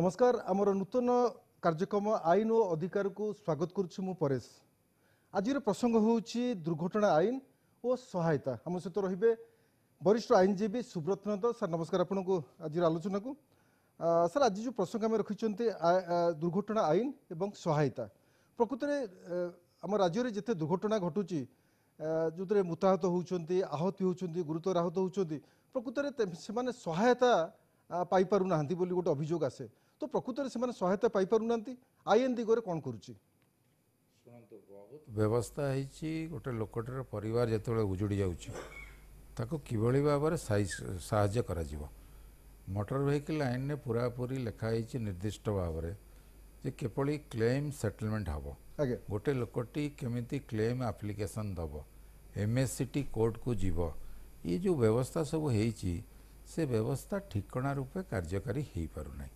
নমস্কার আমার নূতন কার্যক্রম আইন ও অধিকারকু স্বাগত করছি মু পরেশ আজির প্রসঙ্গ হচ্ছে দুর্ঘটনা আইন ও সহায়তা আমার সহ রহবে বরিষ্ঠ আইনজীবী সুব্রত নন্দ স্যার নমস্কার আপনার আজির আলোচনা স্যার আজ যে প্রসঙ্গ আমি রাখি দুর্ঘটনা আইন এবং সহায়তা প্রকৃতরে আমার রাজ্যের যেতে দুর্ঘটনা ঘটুছি ଯେଉଁଥିରେ ମୃତାହତ হচ্ছেন আহত হচ্ছেন গুরুতর আহত হচ্ছেন প্রকৃতরে সে সহায়তা ପାଇପାରୁନାହାନ୍ତି ବୋଲି ଗୋଟେ ଅଭିଯୋଗ ଆସେ ତ ପ୍ରକୃତରେ ସେମାନେ ସହାୟତା ପାଇପାରୁନାହାନ୍ତି ଆଇଏନ୍ ଦିଗରେ କ'ଣ କରୁଛି ଶୁଣନ୍ତୁ ବହୁତ ବ୍ୟବସ୍ଥା ହେଇଛି ଗୋଟେ ଲୋକଟାର ପରିବାର ଯେତେବେଳେ ଉଜୁଡ଼ି ଯାଉଛି ତାକୁ କିଭଳି ଭାବରେ ସାହାଯ୍ୟ କରାଯିବ ମଟର ଭେହିକିଲ୍ ଆଇନରେ ପୁରାପୁରି ଲେଖା ହେଇଛି ନିର୍ଦ୍ଦିଷ୍ଟ ଭାବରେ ଯେ କିଭଳି କ୍ଲେମ୍ ସେଟଲମେଣ୍ଟ ହେବ ଗୋଟେ ଲୋକଟି କେମିତି କ୍ଲେମ୍ ଆପ୍ଲିକେସନ୍ ଦେବ ଏମ୍ଏସ୍ସିଟି କୋର୍ଟକୁ ଯିବ ଏ ଯେଉଁ ବ୍ୟବସ୍ଥା ସବୁ ହେଇଛି ସେ ବ୍ୟବସ୍ଥା ଠିକଣା ରୂପେ କାର୍ଯ୍ୟକାରୀ ହୋଇପାରୁନାହିଁ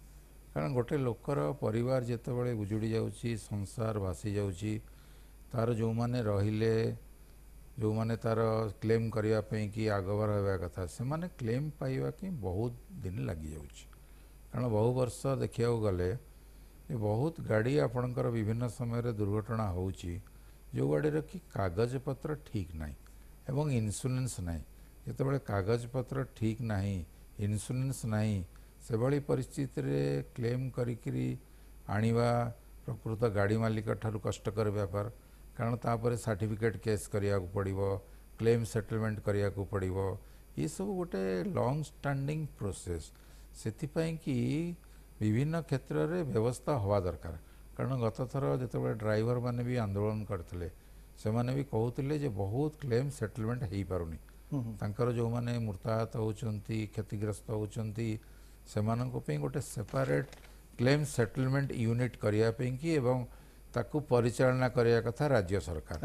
କାରଣ ଗୋଟେ ଲୋକର ପରିବାର ଯେତେବେଳେ ଉଜୁଡ଼ି ଯାଉଛି ସଂସାର ଭାସି ଯାଉଛି ତା'ର ଯେଉଁମାନେ ରହିଲେ ଯେଉଁମାନେ ତା'ର କ୍ଲେମ୍ କରିବା ପାଇଁ କି ଆଗଭର ହେବା କଥା ସେମାନେ କ୍ଲେମ୍ ପାଇବା ପାଇଁ ବହୁତ ଦିନ ଲାଗିଯାଉଛି କାରଣ ବହୁ ବର୍ଷ ଦେଖିବାକୁ ଗଲେ ଯେ ବହୁତ ଗାଡ଼ି ଆପଣଙ୍କର ବିଭିନ୍ନ ସମୟରେ ଦୁର୍ଘଟଣା ହେଉଛି ଯେଉଁ ଗାଡ଼ିର କି କାଗଜପତ୍ର ଠିକ୍ ନାହିଁ ଏବଂ ଇନ୍ସୁରାନ୍ସ ନାହିଁ कागज पत्र ठीक ना इन्सुरांस नाई से भाई पिस्थित क्लेम कर प्रकृत गाड़ी मालिक ठार् कष्टर बेपार कारण तापर सार्टिफिकेट केस करा पड़ो क्लेम सेटलमेंट करा पड़ो ये सब गोटे लंग स्टाणिंग प्रोसेस से विभिन्न क्षेत्र में व्यवस्था हवा दरकार कारण गत थर जो ड्राइवर मैंने भी आंदोलन करते भी कहते बहुत क्लेम सेटलमेंट हो पार नहीं ତାଙ୍କର ଯେଉଁମାନେ ମୃତାହତ ହେଉଛନ୍ତି କ୍ଷତିଗ୍ରସ୍ତ ହେଉଛନ୍ତି ସେମାନଙ୍କ ପାଇଁ ଗୋଟେ ସେପାରେଟ୍ କ୍ଲେମ୍ ସେଟଲମେଣ୍ଟ ୟୁନିଟ୍ କରିବା ପାଇଁକି ଏବଂ ତାକୁ ପରିଚାଳନା କରିବା କଥା ରାଜ୍ୟ ସରକାର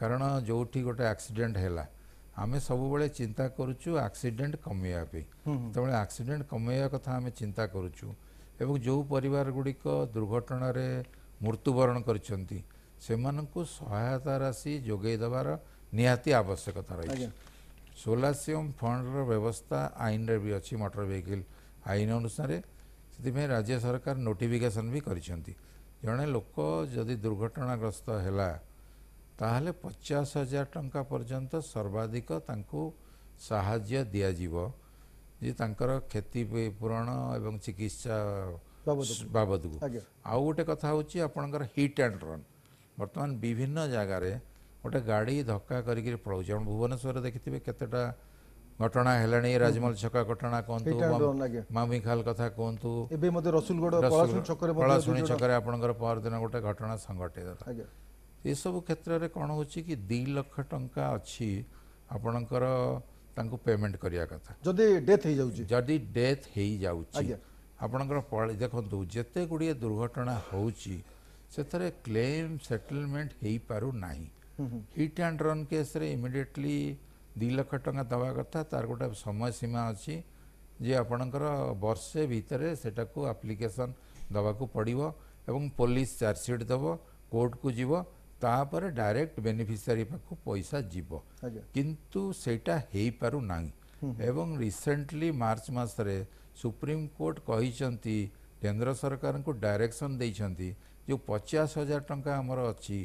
କାରଣ ଯେଉଁଠି ଗୋଟେ ଆକ୍ସିଡେଣ୍ଟ ହେଲା ଆମେ ସବୁବେଳେ ଚିନ୍ତା କରୁଛୁ ଆକ୍ସିଡେଣ୍ଟ କମେଇବା ପାଇଁ ଯେତେବେଳେ ଆକ୍ସିଡେଣ୍ଟ କମେଇବା କଥା ଆମେ ଚିନ୍ତା କରୁଛୁ ଏବଂ ଯେଉଁ ପରିବାର ଗୁଡ଼ିକ ଦୁର୍ଘଟଣାରେ ମୃତ୍ୟୁବରଣ କରିଛନ୍ତି ସେମାନଙ୍କୁ ସହାୟତା ରାଶି ଯୋଗାଇ ଦେବାର ନିହାତି ଆବଶ୍ୟକତା ରହିଛି सोलासीयम फंडर व्यवस्था आईन रे भी अच्छी मोटर व्हीकल आईन अनुसार से राज्य सरकार नोटिफिकेशन भी करे लोक जदि दुर्घटनाग्रस्त है तेल पचास हजार टाँह पर्यत सर्वाधिक साज्य दिज्व जी तर क्षति पूरण एवं चिकित्सा बाबद को आउ गोटे कथा हूँ आपणकर हिट एंड रन वर्तमान विभिन्न जगार ଗୋଟେ ଗାଡ଼ି ଧକ୍କା କରିକି ପଳାଉଛି ଆପଣ ଭୁବନେଶ୍ୱରରେ ଦେଖିଥିବେ କେତେଟା ଘଟଣା ହେଲାଣି ରାଜମହଲ ଛକ ଘଟଣା କୁହନ୍ତୁ ମାମି ଖାଲ କଥା କୁହନ୍ତୁ ଏବେ ମଧ୍ୟ ରସୁଲଗଡ଼ ପଳାଶୁଣି ଛକରେ ଆପଣଙ୍କର ପରଦିନ ଗୋଟେ ଘଟଣା ସଂଘଟିତ ଏସବୁ କ୍ଷେତ୍ରରେ କ'ଣ ହେଉଛି କି ଦୁଇ ଲକ୍ଷ ଟଙ୍କା ଅଛି ଆପଣଙ୍କର ତାଙ୍କୁ ପେମେଣ୍ଟ କରିବା କଥା ଯଦି ଡେଥ୍ ହେଇଯାଉଛି ଯଦି ଡେଥ୍ ହେଇଯାଉଛି ଆପଣଙ୍କର ଦେଖନ୍ତୁ ଯେତେ ଗୁଡ଼ିଏ ଦୁର୍ଘଟଣା ହେଉଛି ସେଥିରେ କ୍ଲେମ୍ ସେଟଲମେଣ୍ଟ ହେଇପାରୁନାହିଁ ହିଟ୍ ଆଣ୍ଡ ରନ୍ କେସ୍ରେ ଇମିଡ଼ିଏଟଲି ଦୁଇ ଲକ୍ଷ ଟଙ୍କା ଦେବା କଥା ତା'ର ଗୋଟେ ସମୟ ସୀମା ଅଛି ଯେ ଆପଣଙ୍କର ବର୍ଷେ ଭିତରେ ସେଟାକୁ ଆପ୍ଲିକେସନ୍ ଦେବାକୁ ପଡ଼ିବ ଏବଂ ପୋଲିସ ଚାର୍ଜସିଟ୍ ଦେବ କୋର୍ଟକୁ ଯିବ ତାପରେ ଡାଇରେକ୍ଟ ବେନିଫିସିଆରୀ ପାଖକୁ ପଇସା ଯିବ କିନ୍ତୁ ସେଇଟା ହେଇପାରୁନାହିଁ ଏବଂ ରିସେଣ୍ଟଲି ମାର୍ଚ୍ଚ ମାସରେ ସୁପ୍ରିମକୋର୍ଟ କହିଛନ୍ତି କେନ୍ଦ୍ର ସରକାରଙ୍କୁ ଡାଇରେକ୍ସନ୍ ଦେଇଛନ୍ତି ଯେଉଁ ପଚାଶ ହଜାର ଟଙ୍କା ଆମର ଅଛି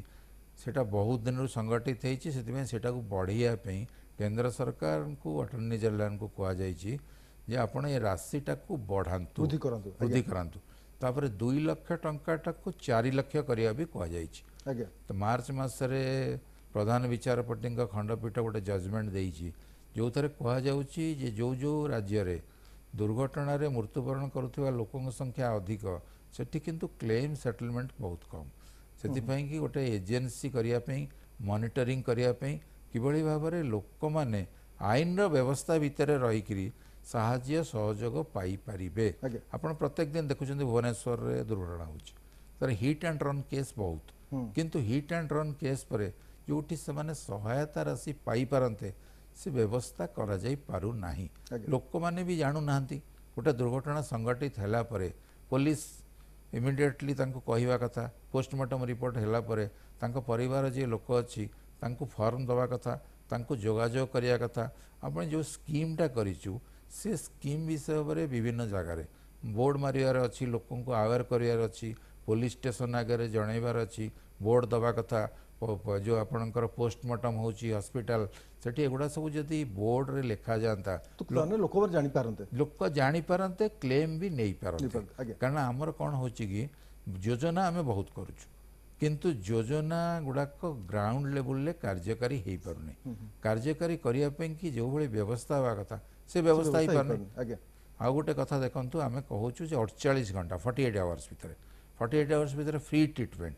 ସେଇଟା ବହୁତ ଦିନରୁ ସଂଗଠିତ ହେଇଛି ସେଥିପାଇଁ ସେଇଟାକୁ ବଢ଼େଇବା ପାଇଁ କେନ୍ଦ୍ର ସରକାରଙ୍କୁ ଆଟର୍ଣ୍ଣି ଜେନେରାଲ୍ଙ୍କୁ କୁହାଯାଇଛି ଯେ ଆପଣ ଏ ରାଶିଟାକୁ ବଢ଼ାନ୍ତୁ ବୃଦ୍ଧି କରନ୍ତୁ ବୃଦ୍ଧି କରାନ୍ତୁ ତାପରେ ଦୁଇ ଲକ୍ଷ ଟଙ୍କାଟାକୁ ଚାରି ଲକ୍ଷ କରିବା ବି କୁହାଯାଇଛି ଆଜ୍ଞା ତ ମାର୍ଚ୍ଚ ମାସରେ ପ୍ରଧାନ ବିଚାରପତିଙ୍କ ଖଣ୍ଡପୀଠ ଗୋଟେ ଜଜମେଣ୍ଟ ଦେଇଛି ଯେଉଁଥିରେ କୁହାଯାଉଛି ଯେ ଯେଉଁ ଯେଉଁ ରାଜ୍ୟରେ ଦୁର୍ଘଟଣାରେ ମୃତ୍ୟୁବରଣ କରୁଥିବା ଲୋକଙ୍କ ସଂଖ୍ୟା ଅଧିକ ସେଠି କିନ୍ତୁ କ୍ଲେମ୍ ସେଟଲମେଣ୍ଟ ବହୁତ କମ୍ सेतिपाई कि गोटे एजेन्सी करिया पई मॉनिटरिंग करिया पई किबळी लोक मैंने आईन रवस्था भितर भितरे रहिकरी पाई परिबे प्रत्येक दिन देखु भुवनेश्वर रे दुर्घटना होची एंड रन केस बहुत किंतु हिट एंड रन केस परे जोठी सहायता राशि पाई से व्यवस्था कर लोक मैंने भी जानु नाहंती गोटे दुर्घटना संगठित हैला पुलिस ଇମିଡ଼ିଏଟଲି ତାଙ୍କୁ କହିବା କଥା ପୋଷ୍ଟମର୍ଟମ୍ ରିପୋର୍ଟ ହେଲା ପରେ ତାଙ୍କ ପରିବାର ଯିଏ ଲୋକ ଅଛି ତାଙ୍କୁ ଫର୍ମ ଦେବା କଥା ତାଙ୍କୁ ଯୋଗାଯୋଗ କରିବା କଥା ଆପଣ ଯେଉଁ ସ୍କିମ୍ଟା କରିଛୁ ସେ ସ୍କିମ୍ ବିଷୟରେ ବିଭିନ୍ନ ଜାଗାରେ ବୋର୍ଡ଼ ମାରିବାର ଅଛି ଲୋକଙ୍କୁ ଆୱେର୍ କରିବାର ଅଛି ପୋଲିସ୍ ଷ୍ଟେସନ୍ ଆଗରେ ଜଣାଇବାର ଅଛି ବୋର୍ଡ଼ ଦେବା କଥା जो आपणकर पोस्टमर्टम हो हस्पिटाल से गुड़ा सब जब बोर्ड में लिखा जाता लोक जानि लोक क्लेम भी नहीं पारे कारण आम कौन हो योजना आम बहुत करोजना किंतु योजना गुड़ाक ग्राउंड लेवल ले कार्यकारी हो नहीं कार्यकारी करने कि जो भाई व्यवस्था हवा कथा से व्यवस्था हो पारनी आ गोटे कथा देखु आम कहूँ अड़चाश घंटा फर्टी एट आवर्स भितर फर्टी एट आवर्स भितर फ्री ट्रिटमेंट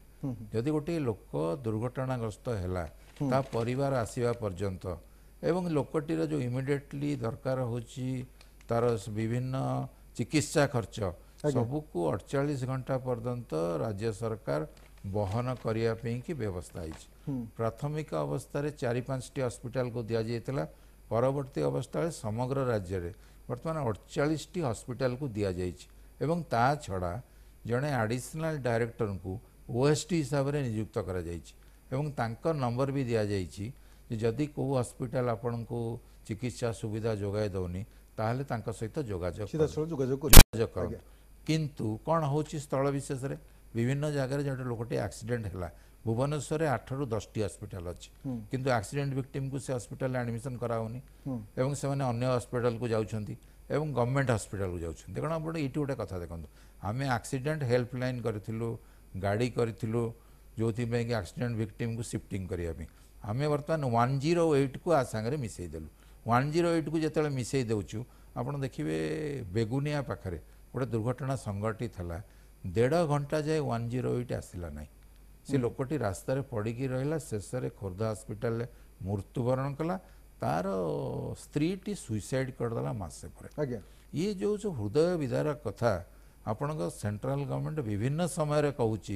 ଯଦି ଗୋଟିଏ ଲୋକ ଦୁର୍ଘଟଣାଗ୍ରସ୍ତ ହେଲା ତା ପରିବାର ଆସିବା ପର୍ଯ୍ୟନ୍ତ ଏବଂ ଲୋକଟିର ଯେଉଁ ଇମିଡ଼ିଏଟଲି ଦରକାର ହେଉଛି ତା'ର ବିଭିନ୍ନ ଚିକିତ୍ସା ଖର୍ଚ୍ଚ ସବୁକୁ ଅଠଚାଳିଶ ଘଣ୍ଟା ପର୍ଯ୍ୟନ୍ତ ରାଜ୍ୟ ସରକାର ବହନ କରିବା ପାଇଁକି ବ୍ୟବସ୍ଥା ହେଇଛି ପ୍ରାଥମିକ ଅବସ୍ଥାରେ ଚାରି ପାଞ୍ଚଟି ହସ୍ପିଟାଲକୁ ଦିଆଯାଇଥିଲା ପରବର୍ତ୍ତୀ ଅବସ୍ଥାରେ ସମଗ୍ର ରାଜ୍ୟରେ ବର୍ତ୍ତମାନ ଅଠଚାଳିଶଟି ହସ୍ପିଟାଲକୁ ଦିଆଯାଇଛି ଏବଂ ତା ଛଡ଼ା ଜଣେ ଆଡ଼ିସନାଲ୍ ଡାଇରେକ୍ଟରଙ୍କୁ ଓଏସ୍ଡି ହିସାବରେ ନିଯୁକ୍ତ କରାଯାଇଛି ଏବଂ ତାଙ୍କ ନମ୍ବର ବି ଦିଆଯାଇଛି ଯେ ଯଦି କେଉଁ ହସ୍ପିଟାଲ ଆପଣଙ୍କୁ ଚିକିତ୍ସା ସୁବିଧା ଯୋଗାଇ ଦେଉନି ତାହେଲେ ତାଙ୍କ ସହିତ ଯୋଗାଯୋଗ ଯୋଗାଯୋଗ କରନ୍ତୁ କିନ୍ତୁ କ'ଣ ହେଉଛି ସ୍ଥଳ ବିଶେଷରେ ବିଭିନ୍ନ ଜାଗାରେ ଯେଉଁଠି ଲୋକଟି ଆକ୍ସିଡେଣ୍ଟ ହେଲା ଭୁବନେଶ୍ୱରରେ ଆଠରୁ ଦଶଟି ହସ୍ପିଟାଲ ଅଛି କିନ୍ତୁ ଆକ୍ସିଡେଣ୍ଟ ଭିକ୍ଟିମ୍କୁ ସେ ହସ୍ପିଟାଲରେ ଆଡ଼ମିସନ୍ କରାହେଉନି ଏବଂ ସେମାନେ ଅନ୍ୟ ହସ୍ପିଟାଲକୁ ଯାଉଛନ୍ତି ଏବଂ ଗଭର୍ଣ୍ଣମେଣ୍ଟ ହସ୍ପିଟାଲକୁ ଯାଉଛନ୍ତି କ'ଣ ଆପଣ ଏଇଠି ଗୋଟେ କଥା ଦେଖନ୍ତୁ ଆମେ ଆକ୍ସିଡେଣ୍ଟ ହେଲ୍ପଲାଇନ୍ କରିଥିଲୁ ଗାଡ଼ି କରିଥିଲୁ ଯେଉଁଥିପାଇଁ କି ଆକ୍ସିଡେଣ୍ଟ ଭିକ୍ଟିମ୍କୁ ସିଫ୍ଟିଂ କରିବା ପାଇଁ ଆମେ ବର୍ତ୍ତମାନ ୱାନ୍ ଜିରୋ ଏଇଟ୍କୁ ଆ ସାଙ୍ଗରେ ମିଶାଇ ଦେଲୁ ୱାନ୍ ଜିରୋ ଏଇଟ୍କୁ ଯେତେବେଳେ ମିଶାଇ ଦେଉଛୁ ଆପଣ ଦେଖିବେ ବେଗୁନିଆ ପାଖରେ ଗୋଟେ ଦୁର୍ଘଟଣା ସଂଘଟିତ ହେଲା ଦେଢ଼ ଘଣ୍ଟା ଯାଏ ୱାନ୍ ଜିରୋ ଏଇଟ୍ ଆସିଲା ନାହିଁ ସେ ଲୋକଟି ରାସ୍ତାରେ ପଡ଼ିକି ରହିଲା ଶେଷରେ ଖୋର୍ଦ୍ଧା ହସ୍ପିଟାଲରେ ମୃତ୍ୟୁବରଣ କଲା ତାର ସ୍ତ୍ରୀଟି ସୁଇସାଇଡ଼୍ କରିଦେଲା ମାସେ ପରେ ଆଜ୍ଞା ଇଏ ଯେଉଁ ଯେଉଁ ହୃଦୟ ବିଦାର କଥା ଆପଣଙ୍କ ସେଣ୍ଟ୍ରାଲ ଗଭର୍ଣ୍ଣମେଣ୍ଟ ବିଭିନ୍ନ ସମୟରେ କହୁଛି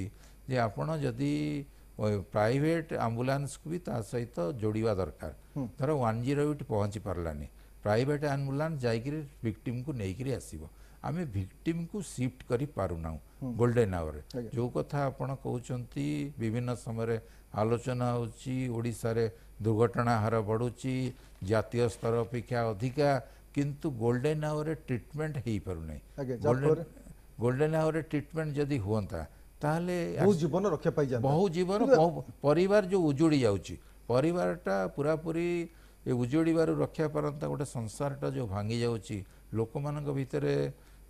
ଯେ ଆପଣ ଯଦି ପ୍ରାଇଭେଟ୍ ଆମ୍ବୁଲାନ୍ସକୁ ବି ତା ସହିତ ଯୋଡ଼ିବା ଦରକାର ଧର ୱାନ୍ ଜିରୋ ଏଇଟ୍ ପହଞ୍ଚି ପାରିଲାନି ପ୍ରାଇଭେଟ୍ ଆମ୍ବୁଲାନ୍ସ ଯାଇକିରି ଭିକ୍ଟିମ୍କୁ ନେଇକିରି ଆସିବ ଆମେ ଭିକ୍ଟିମ୍କୁ ସିଫ୍ଟ କରିପାରୁନାହୁଁ ଗୋଲ୍ଡେନ୍ ଆୱାରରେ ଯେଉଁ କଥା ଆପଣ କହୁଛନ୍ତି ବିଭିନ୍ନ ସମୟରେ ଆଲୋଚନା ହେଉଛି ଓଡ଼ିଶାରେ ଦୁର୍ଘଟଣା ହାର ବଢ଼ୁଛି ଜାତୀୟ ସ୍ତର ଅପେକ୍ଷା ଅଧିକା କିନ୍ତୁ ଗୋଲ୍ଡେନ୍ ଆୱାରରେ ଟ୍ରିଟମେଣ୍ଟ ହେଇପାରୁନାହିଁ ଗୋଲ୍ଡେନ୍ ଆୱାରରେ ଟ୍ରିଟମେଣ୍ଟ ଯଦି ହୁଅନ୍ତା ତାହେଲେ ବହୁ ଜୀବନ ରକ୍ଷା ପାଇଯାନ୍ତା ବହୁ ଜୀବନ ପରିବାର ଯେଉଁ ଉଜୁଡ଼ି ଯାଉଛି ପରିବାରଟା ପୁରାପୁରି ଉଜୁଡ଼ିବାରୁ ରକ୍ଷା ପାରନ୍ତା ଗୋଟେ ସଂସାରଟା ଯେଉଁ ଭାଙ୍ଗି ଯାଉଛି ଲୋକମାନଙ୍କ ଭିତରେ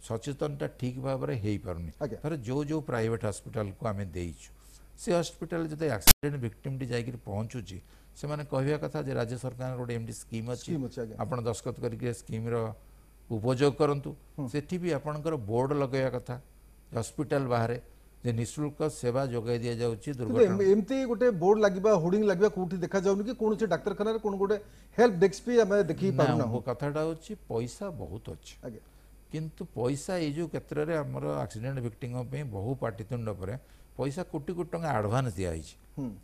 ସଚେତନତା ଠିକ୍ ଭାବରେ ହେଇପାରୁନି ଧର ଯେଉଁ ଯେଉଁ ପ୍ରାଇଭେଟ୍ ହସ୍ପିଟାଲକୁ ଆମେ ଦେଇଛୁ ସେ ହସ୍ପିଟାଲ ଯଦି ଆକ୍ସିଡେଣ୍ଟ ଭିକ୍ଟିମ୍ଟି ଯାଇକି ପହଞ୍ଚୁଛି ସେମାନେ କହିବା କଥା ଯେ ରାଜ୍ୟ ସରକାରଙ୍କର ଗୋଟେ ଏମିତି ସ୍କିମ୍ ଅଛି ଆପଣ ଦସ୍ତଖତ କରିକି ସ୍କିମ୍ର ଉପଯୋଗ କରନ୍ତୁ ସେଠି ବି ଆପଣଙ୍କର ବୋର୍ଡ଼ ଲଗାଇବା କଥା ହସ୍ପିଟାଲ ବାହାରେ ଯେ ନିଃଶୁଳ୍କ ସେବା ଯୋଗାଇ ଦିଆଯାଉଛି ଏମିତି ଗୋଟେ ବୋର୍ଡ଼ ଲାଗିବା ହୋର୍ଡିଂ ଲାଗିବା କୋଉଠି ଦେଖାଯାଉନି କି କୌଣସି ଡାକ୍ତରଖାନାରେ କ'ଣ ଗୋଟେ ହେଲ୍ପ ଡେସ୍କ ବି ଆମେ ଦେଖି ପାରୁନା ମୋ କଥାଟା ହେଉଛି ପଇସା ବହୁତ ଅଛି କିନ୍ତୁ ପଇସା ଏଇ ଯେଉଁ କ୍ଷେତ୍ରରେ ଆମର ଆକ୍ସିଡେଣ୍ଟ ଭିକ୍ଟିଙ୍କ ପାଇଁ ବହୁ ପାଟିତୁଣ୍ଡ ପରେ ପଇସା କୋଟି କୋଟି ଟଙ୍କା ଆଡ଼ଭାନ୍ସ ଦିଆହେଇଛି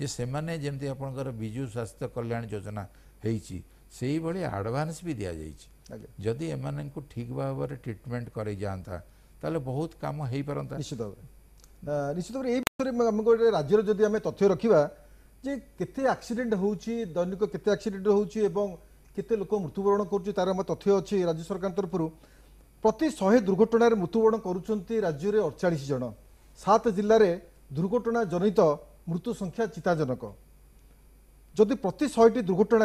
ଯେ ସେମାନେ ଯେମିତି ଆପଣଙ୍କର ବିଜୁ ସ୍ୱାସ୍ଥ୍ୟ କଲ୍ୟାଣ ଯୋଜନା ହେଇଛି ସେଇଭଳି ଆଡ଼ଭାନ୍ସ ବି ଦିଆଯାଇଛି जदि एम को ठीक भाव में ट्रिटमेंट कर बहुत कम हो पारता निश्चित निश्चित भाव ये विषय में राज्य जदि आम तथ्य रखा जे के आक्सीडेट हो दैनिक केत आक्सीडेट होते लोक मृत्युवरण कर तथ्य अच्छे राज्य सरकार तरफ प्रति शहे दुर्घटन मृत्युवरण कर राज्य में अड़चाश जन सात जिले में दुर्घटना जनित मृत्यु संख्या चिताजनक जदि प्रति शहेटी दुर्घटन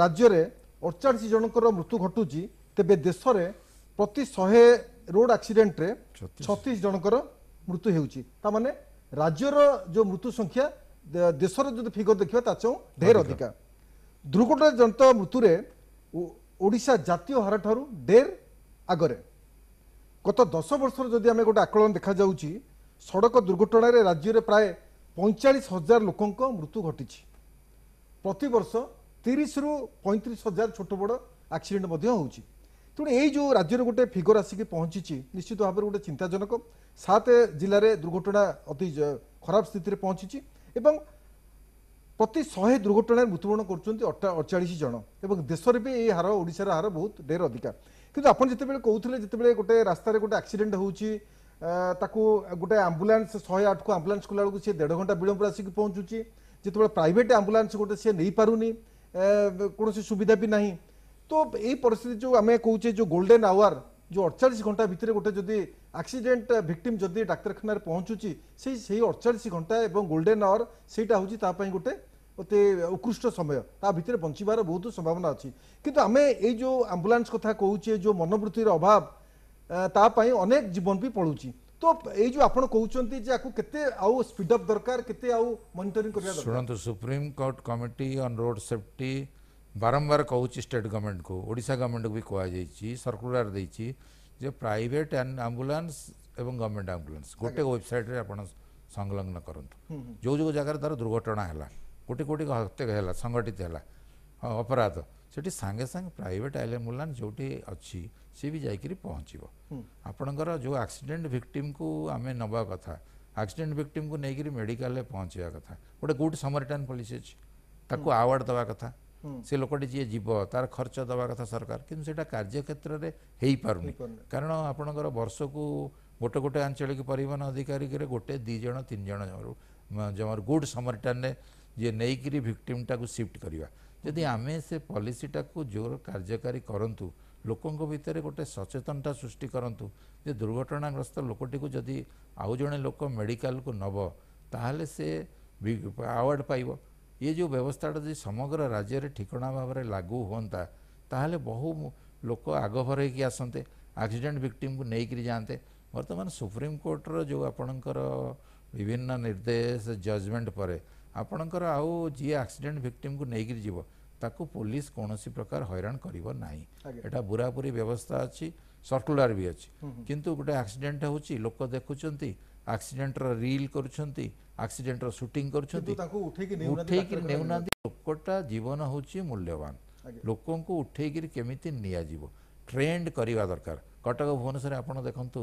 राज्य में ଅଠଚାଳିଶ ଜଣଙ୍କର ମୃତ୍ୟୁ ଘଟୁଛି ତେବେ ଦେଶରେ ପ୍ରତି ଶହେ ରୋଡ଼ ଆକ୍ସିଡେଣ୍ଟରେ ଛତିଶ ଜଣଙ୍କର ମୃତ୍ୟୁ ହେଉଛି ତା ମାନେ ରାଜ୍ୟର ଯେଉଁ ମୃତ୍ୟୁ ସଂଖ୍ୟା ଦେଶର ଯଦି ଫିଗର ଦେଖିବା ତା ଚଉ ଢେର ଅଧିକା ଦୁର୍ଘଟଣା ଜନିତ ମୃତ୍ୟୁରେ ଓଡ଼ିଶା ଜାତୀୟ ହାର ଠାରୁ ଢେର ଆଗରେ ଗତ ଦଶ ବର୍ଷର ଯଦି ଆମେ ଗୋଟେ ଆକଳନ ଦେଖାଯାଉଛି ସଡ଼କ ଦୁର୍ଘଟଣାରେ ରାଜ୍ୟରେ ପ୍ରାୟ ପଇଁଚାଳିଶ ହଜାର ଲୋକଙ୍କ ମୃତ୍ୟୁ ଘଟିଛି ପ୍ରତିବର୍ଷ ତିରିଶରୁ ପଇଁତିରିଶ ହଜାର ଛୋଟ ବଡ଼ ଆକ୍ସିଡେଣ୍ଟ ମଧ୍ୟ ହେଉଛି ତେଣୁ ଏଇ ଯେଉଁ ରାଜ୍ୟରେ ଗୋଟେ ଫିଗର ଆସିକି ପହଞ୍ଚିଛି ନିଶ୍ଚିତ ଭାବରେ ଗୋଟେ ଚିନ୍ତାଜନକ ସାତ ଜିଲ୍ଲାରେ ଦୁର୍ଘଟଣା ଅତି ଖରାପ ସ୍ଥିତିରେ ପହଞ୍ଚିଛି ଏବଂ ପ୍ରତି ଶହେ ଦୁର୍ଘଟଣାରେ ମୃତ୍ୟୁବରଣ କରୁଛନ୍ତି ଅଠଚାଳିଶ ଜଣ ଏବଂ ଦେଶରେ ବି ଏହି ହାର ଓଡ଼ିଶାର ହାର ବହୁତ ଢେର ଅଧିକା କିନ୍ତୁ ଆପଣ ଯେତେବେଳେ କହୁଥିଲେ ଯେତେବେଳେ ଗୋଟେ ରାସ୍ତାରେ ଗୋଟେ ଆକ୍ସିଡେଣ୍ଟ ହେଉଛି ତାକୁ ଗୋଟେ ଆମ୍ବୁଲାନ୍ସ ଶହେ ଆଠକୁ ଆମ୍ବୁଲାନ୍ସ କଲାବେଳକୁ ସେ ଦେଢ଼ ଘଣ୍ଟା ବିଳମ୍ବରେ ଆସିକି ପହଞ୍ଚୁଛି ଯେତେବେଳେ ପ୍ରାଇଭେଟ୍ ଆମ୍ବୁଲାନ୍ସ ଗୋଟେ ସିଏ ନେଇପାରୁନି କୌଣସି ସୁବିଧା ବି ନାହିଁ ତ ଏଇ ପରିସ୍ଥିତି ଯେଉଁ ଆମେ କହୁଛେ ଯେଉଁ ଗୋଲ୍ଡେନ୍ ଆୱାର ଯେଉଁ ଅଡ଼ଚାଳିଶ ଘଣ୍ଟା ଭିତରେ ଗୋଟେ ଯଦି ଆକ୍ସିଡେଣ୍ଟ ଭିକ୍ଟିମ୍ ଯଦି ଡାକ୍ତରଖାନାରେ ପହଞ୍ଚୁଛି ସେଇ ସେଇ ଅଡ଼ଚାଳିଶ ଘଣ୍ଟା ଏବଂ ଗୋଲ୍ଡେନ୍ ଆୱାର ସେଇଟା ହେଉଛି ତା ପାଇଁ ଗୋଟେ ଅତି ଉତ୍କୃଷ୍ଟ ସମୟ ତା ଭିତରେ ବଞ୍ଚିବାର ବହୁତ ସମ୍ଭାବନା ଅଛି କିନ୍ତୁ ଆମେ ଏଇ ଯେଉଁ ଆମ୍ବୁଲାନ୍ସ କଥା କହୁଛେ ଯେଉଁ ମନୋବୃତ୍ତିର ଅଭାବ ତା ପାଇଁ ଅନେକ ଜୀବନ ବି ପଳଉଛି तो ये जो आप कहते के आउ स्पीड दरकार केते आउ मॉनिटरिंग करया Supreme Court committee on road safety बारंबार कहूँ स्टेट गवर्नमेंट को ओडा गवर्नमेंट को भी कहुई सर्कुलर देती जे प्राइवेट एवं गवर्नमेंट आम्बुलांस गोटे वेबसाइट रे संलग्न करूँ हम्म, हम्म। जो जो जगार तार दुर्घटना है गोटे कोटी हत्या है संगठित है अपराध ସେଠି ସାଙ୍ଗେ ସାଙ୍ଗେ ପ୍ରାଇଭେଟ୍ ଆଇଲାମ୍ବୁଲାନ୍ସ ଯେଉଁଠି ଅଛି ସିଏ ବି ଯାଇକରି ପହଞ୍ଚିବ ଆପଣଙ୍କର ଯେଉଁ ଆକ୍ସିଡେଣ୍ଟ ଭିକ୍ଟିମ୍କୁ ଆମେ ନେବା କଥା ଆକ୍ସିଡେଣ୍ଟ ଭିକ୍ଟିମ୍କୁ ନେଇକରି ମେଡ଼ିକାଲରେ ପହଞ୍ଚିବା କଥା ଗୋଟେ ଗୁଡ୍ ସମର ରିଟର୍ଣ୍ଣ ପଲିସି ଅଛି ତାକୁ ଆୱାର୍ଡ଼ ଦେବା କଥା ସେ ଲୋକଟି ଯିଏ ଯିବ ତାର ଖର୍ଚ୍ଚ ଦେବା କଥା ସରକାର କିନ୍ତୁ ସେଇଟା କାର୍ଯ୍ୟକ୍ଷେତ୍ରରେ ହେଇପାରୁନି କାରଣ ଆପଣଙ୍କର ବର୍ଷକୁ ଗୋଟେ ଗୋଟେ ଆଞ୍ଚଳିକ ପରିବହନ ଅଧିକାରୀରେ ଗୋଟେ ଦୁଇ ଜଣ ତିନି ଜଣ ଜମାରୁ ଜମାରୁ ଗୁଡ୍ ସମର ରିଟର୍ଣ୍ଣରେ ଯିଏ ନେଇକରି ଭିକ୍ଟିମ୍ଟାକୁ ସିଫ୍ଟ କରିବା ଯଦି ଆମେ ସେ ପଲିସିଟାକୁ ଜୋର କାର୍ଯ୍ୟକାରୀ କରନ୍ତୁ ଲୋକଙ୍କ ଭିତରେ ଗୋଟେ ସଚେତନତା ସୃଷ୍ଟି କରନ୍ତୁ ଯେ ଦୁର୍ଘଟଣାଗ୍ରସ୍ତ ଲୋକଟିକୁ ଯଦି ଆଉ ଜଣେ ଲୋକ ମେଡ଼ିକାଲକୁ ନେବ ତାହେଲେ ସେ ଆୱାର୍ଡ଼ ପାଇବ ଏ ଯେଉଁ ବ୍ୟବସ୍ଥାଟା ଯଦି ସମଗ୍ର ରାଜ୍ୟରେ ଠିକଣା ଭାବରେ ଲାଗୁ ହୁଅନ୍ତା ତାହେଲେ ବହୁ ଲୋକ ଆଗଭର ହେଇକି ଆସନ୍ତେ ଆକ୍ସିଡେଣ୍ଟ ଭିକ୍ଟିମ୍କୁ ନେଇକରି ଯାଆନ୍ତେ ବର୍ତ୍ତମାନ ସୁପ୍ରିମକୋର୍ଟର ଯେଉଁ ଆପଣଙ୍କର ବିଭିନ୍ନ ନିର୍ଦ୍ଦେଶ ଜଜ୍ମେଣ୍ଟ ପରେ ଆପଣଙ୍କର ଆଉ ଯିଏ ଆକ୍ସିଡେଣ୍ଟ ଭିକ୍ଟିମ୍କୁ ନେଇକିରି ଯିବ ତାକୁ ପୋଲିସ କୌଣସି ପ୍ରକାର ହଇରାଣ କରିବ ନାହିଁ ଏଇଟା ବୁରାପୁରି ବ୍ୟବସ୍ଥା ଅଛି ସର୍କୁଲାର ବି ଅଛି କିନ୍ତୁ ଗୋଟେ ଆକ୍ସିଡେଣ୍ଟ ହେଉଛି ଲୋକ ଦେଖୁଛନ୍ତି ଆକ୍ସିଡେଣ୍ଟର ରିଲ୍ କରୁଛନ୍ତି ଆକ୍ସିଡେଣ୍ଟର ସୁଟିଂ କରୁଛନ୍ତି ଉଠେଇକି ନେଉନାହାନ୍ତି ଲୋକଟା ଜୀବନ ହେଉଛି ମୂଲ୍ୟବାନ ଲୋକଙ୍କୁ ଉଠେଇକିରି କେମିତି ନିଆଯିବ ଟ୍ରେଣ୍ଡ କରିବା ଦରକାର କଟକ ଭୁବନେଶ୍ୱର ଆପଣ ଦେଖନ୍ତୁ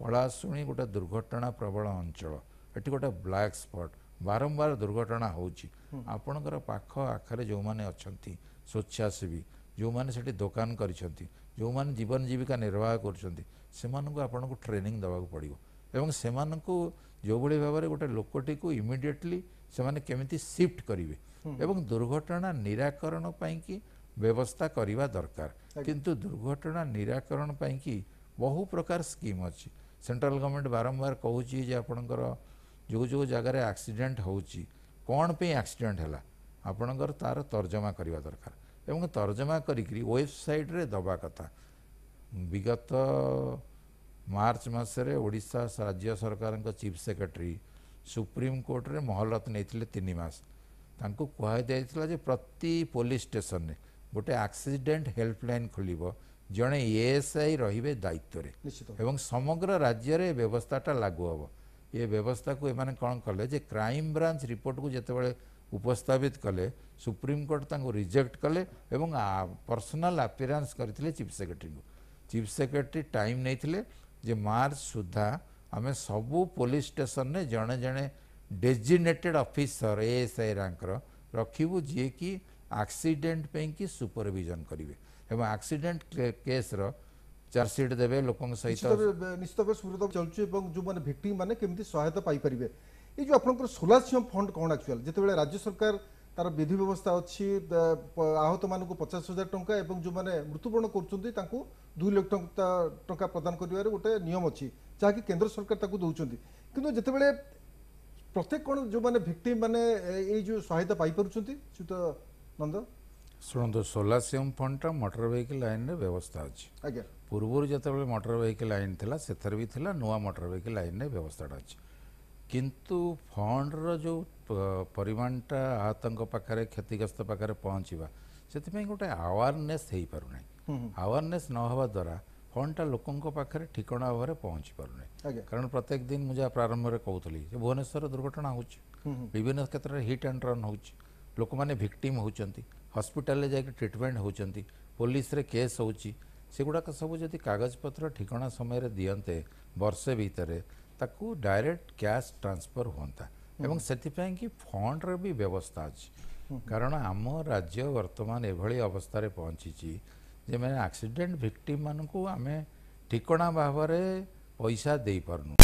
ପଳାଶୁଣୀ ଗୋଟେ ଦୁର୍ଘଟଣା ପ୍ରବଳ ଅଞ୍ଚଳ ଏଠି ଗୋଟେ ବ୍ଲାକ୍ ସ୍ପଟ୍ ବାରମ୍ବାର ଦୁର୍ଘଟଣା ହେଉଛି ଆପଣଙ୍କର ପାଖ ଆଖରେ ଯେଉଁମାନେ ଅଛନ୍ତି ସ୍ୱେଚ୍ଛାସେବୀ ଯେଉଁମାନେ ସେଠି ଦୋକାନ କରିଛନ୍ତି ଯେଉଁମାନେ ଜୀବନ ଜୀବିକା ନିର୍ବାହ କରୁଛନ୍ତି ସେମାନଙ୍କୁ ଆପଣଙ୍କୁ ଟ୍ରେନିଂ ଦେବାକୁ ପଡ଼ିବ ଏବଂ ସେମାନଙ୍କୁ ଯେଉଁଭଳି ଭାବରେ ଗୋଟେ ଲୋକଟିକୁ ଇମିଡ଼ିଏଟଲି ସେମାନେ କେମିତି ସିଫ୍ଟ କରିବେ ଏବଂ ଦୁର୍ଘଟଣା ନିରାକରଣ ପାଇଁକି ବ୍ୟବସ୍ଥା କରିବା ଦରକାର କିନ୍ତୁ ଦୁର୍ଘଟଣା ନିରାକରଣ ପାଇଁକି ବହୁ ପ୍ରକାର ସ୍କିମ୍ ଅଛି ସେଣ୍ଟ୍ରାଲ୍ ଗଭର୍ଣ୍ଣମେଣ୍ଟ ବାରମ୍ବାର କହୁଛି ଯେ ଆପଣଙ୍କର ଯେଉଁ ଯେଉଁ ଜାଗାରେ ଆକ୍ସିଡ଼େଣ୍ଟ ହେଉଛି କ'ଣ ପାଇଁ ଆକ୍ସିଡ଼େଣ୍ଟ ହେଲା ଆପଣଙ୍କର ତା'ର ତର୍ଜମା କରିବା ଦରକାର ଏବଂ ତର୍ଜମା କରିକି ୱେବସାଇଟ୍ରେ ଦେବା କଥା ବିଗତ ମାର୍ଚ୍ଚ ମାସରେ ଓଡ଼ିଶା ରାଜ୍ୟ ସରକାରଙ୍କ ଚିଫ୍ ସେକ୍ରେଟେରୀ ସୁପ୍ରିମକୋର୍ଟରେ ମହଲତ ନେଇଥିଲେ ତିନି ମାସ ତାଙ୍କୁ କୁହାଯାଇଥିଲା ଯେ ପ୍ରତି ପୋଲିସ ଷ୍ଟେସନରେ ଗୋଟିଏ ଆକ୍ସିଡେଣ୍ଟ ହେଲ୍ପଲାଇନ୍ ଖୋଲିବ ଜଣେ ଏ ଏସ୍ ଆଇ ରହିବେ ଦାୟିତ୍ୱରେ ଏବଂ ସମଗ୍ର ରାଜ୍ୟରେ ଏ ବ୍ୟବସ୍ଥାଟା ଲାଗୁ ହେବ ଏ ବ୍ୟବସ୍ଥାକୁ ଏମାନେ କ'ଣ କଲେ ଯେ କ୍ରାଇମ୍ ବ୍ରାଞ୍ଚ ରିପୋର୍ଟକୁ ଯେତେବେଳେ ଉପସ୍ଥାପିତ କଲେ ସୁପ୍ରିମକୋର୍ଟ ତାଙ୍କୁ ରିଜେକ୍ଟ କଲେ ଏବଂ ପର୍ସନାଲ ଆପିଆରାନ୍ସ କରିଥିଲେ ଚିଫ୍ ସେକ୍ରେଟେରୀଙ୍କୁ ଚିଫ୍ ସେକ୍ରେଟେରୀ ଟାଇମ୍ ନେଇଥିଲେ ଯେ ମାର୍ଚ୍ଚ ସୁଦ୍ଧା ଆମେ ସବୁ ପୋଲିସ ଷ୍ଟେସନରେ ଜଣେ ଜଣେ ଡେଜିନେଟେଡ୍ ଅଫିସର ଏଏସ୍ଆଇ ରାଙ୍କର ରଖିବୁ ଯିଏକି ଆକ୍ସିଡେଣ୍ଟ ପାଇଁକି ସୁପରଭିଜନ କରିବେ ଏବଂ ଆକ୍ସିଡେଣ୍ଟ କେସ୍ର ଚାର୍ଜସିଟ୍ ଦେବେ ଲୋକଙ୍କ ସହିତ ନିଶ୍ଚିତ ଭାବେ ସୁବ୍ରତ ଚାଲୁଛି ଏବଂ ଯେଉଁମାନେ ଭିକ୍ଟିମ୍ ମାନେ କେମିତି ସହାୟତା ପାଇପାରିବେ ଏଇ ଯେଉଁ ଆପଣଙ୍କର ସୋଲାସିୟମ ଫଣ୍ଡ କ'ଣ ଆକ୍ଚୁଆଲି ଯେତେବେଳେ ରାଜ୍ୟ ସରକାର ତାର ବିଧି ବ୍ୟବସ୍ଥା ଅଛି ଆହତମାନଙ୍କୁ ପଚାଶ ହଜାର ଟଙ୍କା ଏବଂ ଯେଉଁମାନେ ମୃତ୍ୟୁବରଣ କରୁଛନ୍ତି ତାଙ୍କୁ ଦୁଇ ଲକ୍ଷ ଟଙ୍କା ଟଙ୍କା ପ୍ରଦାନ କରିବାର ଗୋଟେ ନିୟମ ଅଛି ଯାହାକି କେନ୍ଦ୍ର ସରକାର ତାକୁ ଦେଉଛନ୍ତି କିନ୍ତୁ ଯେତେବେଳେ ପ୍ରତ୍ୟେକ କ'ଣ ଯେଉଁମାନେ ଭିକ୍ଟିମ୍ ମାନେ ଏଇ ଯେଉଁ ସହାୟତା ପାଇପାରୁଛନ୍ତି ଶ୍ରୀତ ନନ୍ଦ ଶୁଣନ୍ତୁ ସୋଲାସିୟମ ଫଣ୍ଡଟା ମୋଟର ଭେହିକିଲ୍ ଆଇନରେ ବ୍ୟବସ୍ଥା ଅଛି ଆଜ୍ଞା पूर्व जो मोटर वेहकिल आईन थी से नुआ मोटर वेहकिल आईन ने व्यवस्था अच्छे किंतु फंड रो परिमाणटा आहतों पाखे क्षतिग्रस्त पाखे पहुँचवा से गोटे आवारनेस हो पार ना आवारनेस नवा द्वारा फंडटा लोकों पाखे ठिकना भाव में पहुँच पार ना कारण प्रत्येक दिन मुझे प्रारंभ में कहती भुवनेश्वर दुर्घटना होभिन्न क्षेत्र में हिट एंड रन होने भिक्टीम होती हस्पिटाल जाकि ट्रिटमेंट होती पुलिस केस हो ସେଗୁଡ଼ାକ ସବୁ ଯଦି କାଗଜପତ୍ର ଠିକଣା ସମୟରେ ଦିଅନ୍ତେ ବର୍ଷେ ଭିତରେ ତାକୁ ଡାଇରେକ୍ଟ କ୍ୟାସ୍ ଟ୍ରାନ୍ସଫର୍ ହୁଅନ୍ତା ଏବଂ ସେଥିପାଇଁ କି ଫଣ୍ଡର ବି ବ୍ୟବସ୍ଥା ଅଛି କାରଣ ଆମ ରାଜ୍ୟ ବର୍ତ୍ତମାନ ଏଭଳି ଅବସ୍ଥାରେ ପହଞ୍ଚିଛି ଯେ ମାନେ ଆକ୍ସିଡେଣ୍ଟ ଭିକ୍ଟିମମାନଙ୍କୁ ଆମେ ଠିକଣା ଭାବରେ ପଇସା ଦେଇପାରୁନୁ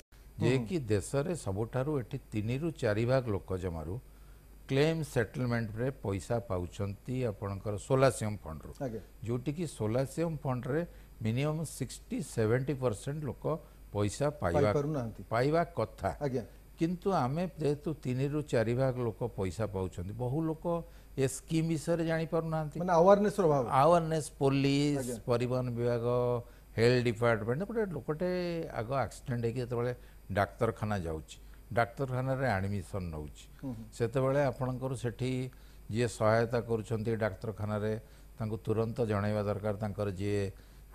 ଯିଏକି ଦେଶରେ ସବୁଠାରୁ ଏଠି ତିନିରୁ ଚାରି ଭାଗ ଲୋକ ଜମାରୁ क्लेम सेटलमेंट रे पैसा पाउचंती आपणकर सोलासीयम फंड रो जोटी की सोलासियम फंड रे मिनिमम 60 70% लोक पैसा पाइवा कथा किंतु आमे जेतु 3 रु 4 भाग लोक पैसा पाँच बहु लोक ए स्कीम विषय जानी परु नांती माने अवेयरनेस अवेयरनेस पुलिस परिवहन हेल्थ डिपार्टमेंट लोकटे आग आक्सीडेट होते डाक्तखाना तबले ଡାକ୍ତରଖାନାରେ ଆଡ଼ମିସନ୍ ନେଉଛି ସେତେବେଳେ ଆପଣଙ୍କର ସେଠି ଯିଏ ସହାୟତା କରୁଛନ୍ତି ଡାକ୍ତରଖାନାରେ ତାଙ୍କୁ ତୁରନ୍ତ ଜଣାଇବା ଦରକାର ତାଙ୍କର ଯିଏ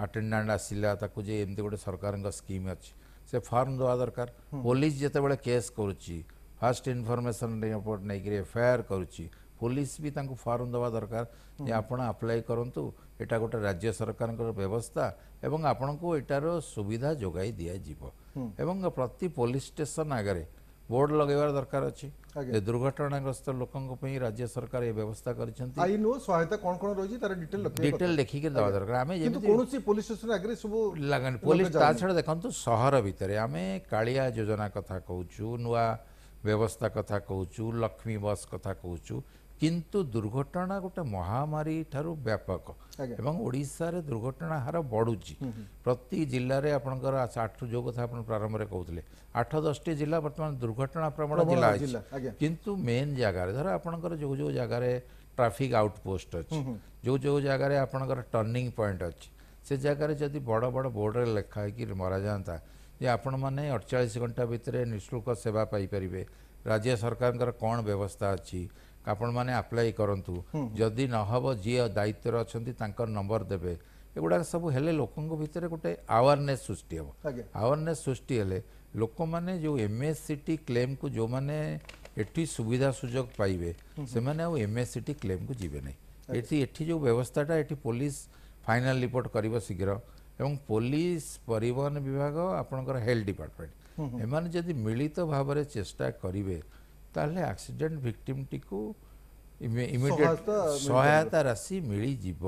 ଆଟେଣ୍ଡାଣ୍ଟ ଆସିଲା ତାକୁ ଯିଏ ଏମିତି ଗୋଟେ ସରକାରଙ୍କ ସ୍କିମ୍ ଅଛି ସେ ଫର୍ମ ଦେବା ଦରକାର ପୋଲିସ ଯେତେବେଳେ କେସ୍ କରୁଛି ଫାଷ୍ଟ ଇନଫର୍ମେସନ୍ ରିପୋର୍ଟ ନେଇକରି ଏଫ୍ଆଇଆର୍ କରୁଛି ପୋଲିସ ବି ତାଙ୍କୁ ଫର୍ମ ଦେବା ଦରକାର ଯେ ଆପଣ ଆପ୍ଲାଏ କରନ୍ତୁ ଏଇଟା ଗୋଟେ ରାଜ୍ୟ ସରକାରଙ୍କର ବ୍ୟବସ୍ଥା ଏବଂ ଆପଣଙ୍କୁ ଏଇଟାର ସୁବିଧା ଯୋଗାଇ ଦିଆଯିବ ଏବଂ ପ୍ରତି ପୋଲିସ ଷ୍ଟେସନ୍ ଆଗରେ ବୋର୍ଡ ଲଗାଇବାର ଦରକାର ଅଛି ଦୁର୍ଘଟଣାଗ୍ରସ୍ତ ଲୋକଙ୍କ ପାଇଁ ରାଜ୍ୟ ସରକାର ଏ ବ୍ୟବସ୍ଥା କରିଛନ୍ତି ଆଇନ ଓ ସହାୟତା କ'ଣ କ'ଣ ରହିଛି ତାର ଡିଟେଲ ଡିଟେଲ ଲେଖିକି ଦେବା ଦରକାର ଆମେ ଯେମିତି କୌଣସି ପୋଲିସ ଷ୍ଟେସନ ଆଗରେ ସବୁ ଲାଗେନି ପୋଲିସ ତା ଛଡ଼ା ଦେଖନ୍ତୁ ସହର ଭିତରେ ଆମେ କାଳିଆ ଯୋଜନା କଥା କହୁଛୁ ନୂଆ ବ୍ୟବସ୍ଥା କଥା କହୁଛୁ ଲକ୍ଷ୍ମୀ ବସ୍ କଥା କହୁଛୁ କିନ୍ତୁ ଦୁର୍ଘଟଣା ଗୋଟେ ମହାମାରୀ ଠାରୁ ବ୍ୟାପକ ଏବଂ ଓଡ଼ିଶାରେ ଦୁର୍ଘଟଣା ହାର ବଢ଼ୁଛି ପ୍ରତି ଜିଲ୍ଲାରେ ଆପଣଙ୍କର ଆଠ ଯେଉଁ କଥା ଆପଣ ପ୍ରାରମ୍ଭରେ କହୁଥିଲେ ଆଠ ଦଶଟି ଜିଲ୍ଲା ବର୍ତ୍ତମାନ ଦୁର୍ଘଟଣା ପ୍ରବଣ ଜିଲ୍ଲା ଅଛି କିନ୍ତୁ ମେନ୍ ଜାଗାରେ ଧର ଆପଣଙ୍କର ଯେଉଁ ଯେଉଁ ଜାଗାରେ ଟ୍ରାଫିକ୍ ଆଉଟପୋଷ୍ଟ ଅଛି ଯେଉଁ ଯେଉଁ ଜାଗାରେ ଆପଣଙ୍କର ଟର୍ଣ୍ଣିଂ ପଏଣ୍ଟ ଅଛି ସେ ଜାଗାରେ ଯଦି ବଡ଼ ବଡ଼ ବୋର୍ଡ଼ରେ ଲେଖା ହେଇକି ମରାଯାଆନ୍ତା ଯେ ଆପଣମାନେ ଅଠଚାଳିଶ ଘଣ୍ଟା ଭିତରେ ନିଃଶୁଳ୍କ ସେବା ପାଇପାରିବେ ରାଜ୍ୟ ସରକାରଙ୍କର କ'ଣ ବ୍ୟବସ୍ଥା ଅଛି ଆପଣମାନେ ଆପ୍ଲାଏ କରନ୍ତୁ ଯଦି ନହେବ ଯିଏ ଦାୟିତ୍ୱରେ ଅଛନ୍ତି ତାଙ୍କର ନମ୍ବର ଦେବେ ଏଗୁଡ଼ାକ ସବୁ ହେଲେ ଲୋକଙ୍କ ଭିତରେ ଗୋଟେ ଆୱାରନେସ୍ ସୃଷ୍ଟି ହେବ ଆୱାରନେସ୍ ସୃଷ୍ଟି ହେଲେ ଲୋକମାନେ ଯେଉଁ ଏମ୍ ଏସ୍ ସି ଟି କ୍ଲେମ୍କୁ ଯେଉଁମାନେ ଏଠି ସୁବିଧା ସୁଯୋଗ ପାଇବେ ସେମାନେ ଆଉ ଏମ୍ ଏସ୍ ସି ଟି କ୍ଲେମ୍କୁ ଯିବେ ନାହିଁ ଏଠି ଏଠି ଯେଉଁ ବ୍ୟବସ୍ଥାଟା ଏଠି ପୋଲିସ ଫାଇନାଲ ରିପୋର୍ଟ କରିବ ଶୀଘ୍ର ଏବଂ ପୋଲିସ ପରିବହନ ବିଭାଗ ଆପଣଙ୍କର ହେଲ୍ଥ ଡିପାର୍ଟମେଣ୍ଟ ଏମାନେ ଯଦି ମିଳିତ ଭାବରେ ଚେଷ୍ଟା କରିବେ ତାହେଲେ ଆକ୍ସିଡେଣ୍ଟ ଭିକ୍ଟିମ୍ଟିକୁ ଇମିଡିଏଟ୍ ସହାୟତା ରାଶି ମିଳିଯିବ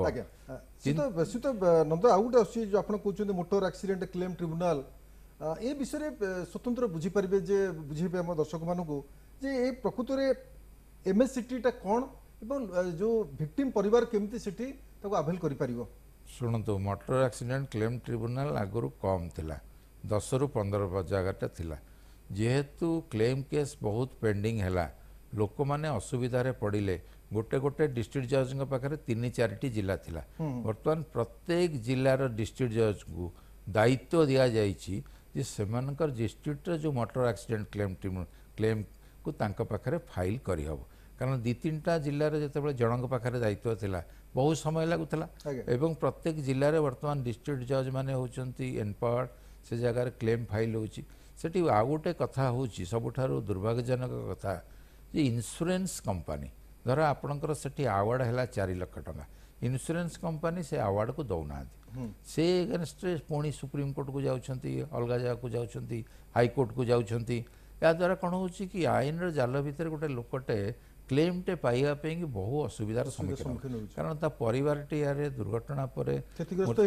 ସୁତ ନନ୍ଦ ଆଉ ଗୋଟେ ଆସୁଛି ଯେଉଁ ଆପଣ କହୁଛନ୍ତି ମୋଟର ଆକ୍ସିଡେଣ୍ଟ କ୍ଲେମ୍ ଟ୍ରିବ୍ୟୁନାଲ ଏ ବିଷୟରେ ସ୍ୱତନ୍ତ୍ର ବୁଝିପାରିବେ ଯେ ବୁଝେଇବେ ଆମ ଦର୍ଶକମାନଙ୍କୁ ଯେ ଏ ପ୍ରକୃତରେ ଏମ୍ଏସ୍ସିଟିଟା କ'ଣ ଏବଂ ଯେଉଁ ଭିକ୍ଟିମ୍ ପରିବାର କେମିତି ସେଠି ତାକୁ ଆଭେଲ୍ କରିପାରିବ ଶୁଣନ୍ତୁ ମୋଟର ଆକ୍ସିଡେଣ୍ଟ କ୍ଲେମ୍ ଟ୍ରିବ୍ୟୁନାଲ ଆଗରୁ କମ୍ ଥିଲା ଦଶରୁ ପନ୍ଦର ଜାଗାଟା ଥିଲା ଯେହେତୁ କ୍ଲେମ୍ କେସ୍ ବହୁତ ପେଣ୍ଡିଂ ହେଲା ଲୋକମାନେ ଅସୁବିଧାରେ ପଡ଼ିଲେ ଗୋଟେ ଗୋଟେ ଡିଷ୍ଟ୍ରିକ୍ଟ ଜଜ୍ଙ୍କ ପାଖରେ ତିନି ଚାରିଟି ଜିଲ୍ଲା ଥିଲା ବର୍ତ୍ତମାନ ପ୍ରତ୍ୟେକ ଜିଲ୍ଲାର ଡିଷ୍ଟ୍ରିକ୍ଟ ଜଜ୍ଙ୍କୁ ଦାୟିତ୍ୱ ଦିଆଯାଇଛି ଯେ ସେମାନଙ୍କର ଡିଷ୍ଟ୍ରିକ୍ଟର ଯେଉଁ ମଟର ଆକ୍ସିଡେଣ୍ଟ କ୍ଲେମ୍ କ୍ଲେମ୍କୁ ତାଙ୍କ ପାଖରେ ଫାଇଲ୍ କରିହେବ କାରଣ ଦୁଇ ତିନିଟା ଜିଲ୍ଲାରେ ଯେତେବେଳେ ଜଣଙ୍କ ପାଖରେ ଦାୟିତ୍ୱ ଥିଲା ବହୁ ସମୟ ଲାଗୁଥିଲା ଏବଂ ପ୍ରତ୍ୟେକ ଜିଲ୍ଲାରେ ବର୍ତ୍ତମାନ ଡିଷ୍ଟ୍ରିକ୍ଟ ଜଜ୍ ମାନେ ହେଉଛନ୍ତି ଏମ୍ପାୱାର୍ଡ଼ ସେ ଜାଗାରେ କ୍ଲେମ୍ ଫାଇଲ୍ ହେଉଛି ସେଠି ଆଉ ଗୋଟେ କଥା ହେଉଛି ସବୁଠାରୁ ଦୁର୍ଭାଗ୍ୟଜନକ କଥା ଯେ ଇନ୍ସୁରାନ୍ସ କମ୍ପାନୀ ଧର ଆପଣଙ୍କର ସେଠି ଆୱାର୍ଡ଼ ହେଲା ଚାରି ଲକ୍ଷ ଟଙ୍କା ଇନ୍ସୁରାନ୍ସ କମ୍ପାନୀ ସେ ଆୱାର୍ଡ଼କୁ ଦେଉନାହାନ୍ତି ସେ ଏଗେନଷ୍ଟରେ ପୁଣି ସୁପ୍ରିମକୋର୍ଟକୁ ଯାଉଛନ୍ତି ଅଲଗା ଜାଗାକୁ ଯାଉଛନ୍ତି ହାଇକୋର୍ଟକୁ ଯାଉଛନ୍ତି ଏହାଦ୍ୱାରା କ'ଣ ହେଉଛି କି ଆଇନର ଜାଲ ଭିତରେ ଗୋଟେ ଲୋକଟେ କ୍ଲେମ୍ଟେ ପାଇବା ପାଇଁ ବହୁ ଅସୁବିଧାର ସମ୍ମୁଖୀନ କାରଣ ତା ପରିବାରଟି ଇଆରେ ଦୁର୍ଘଟଣା ପରେ କ୍ଷତିଗ୍ରସ୍ତ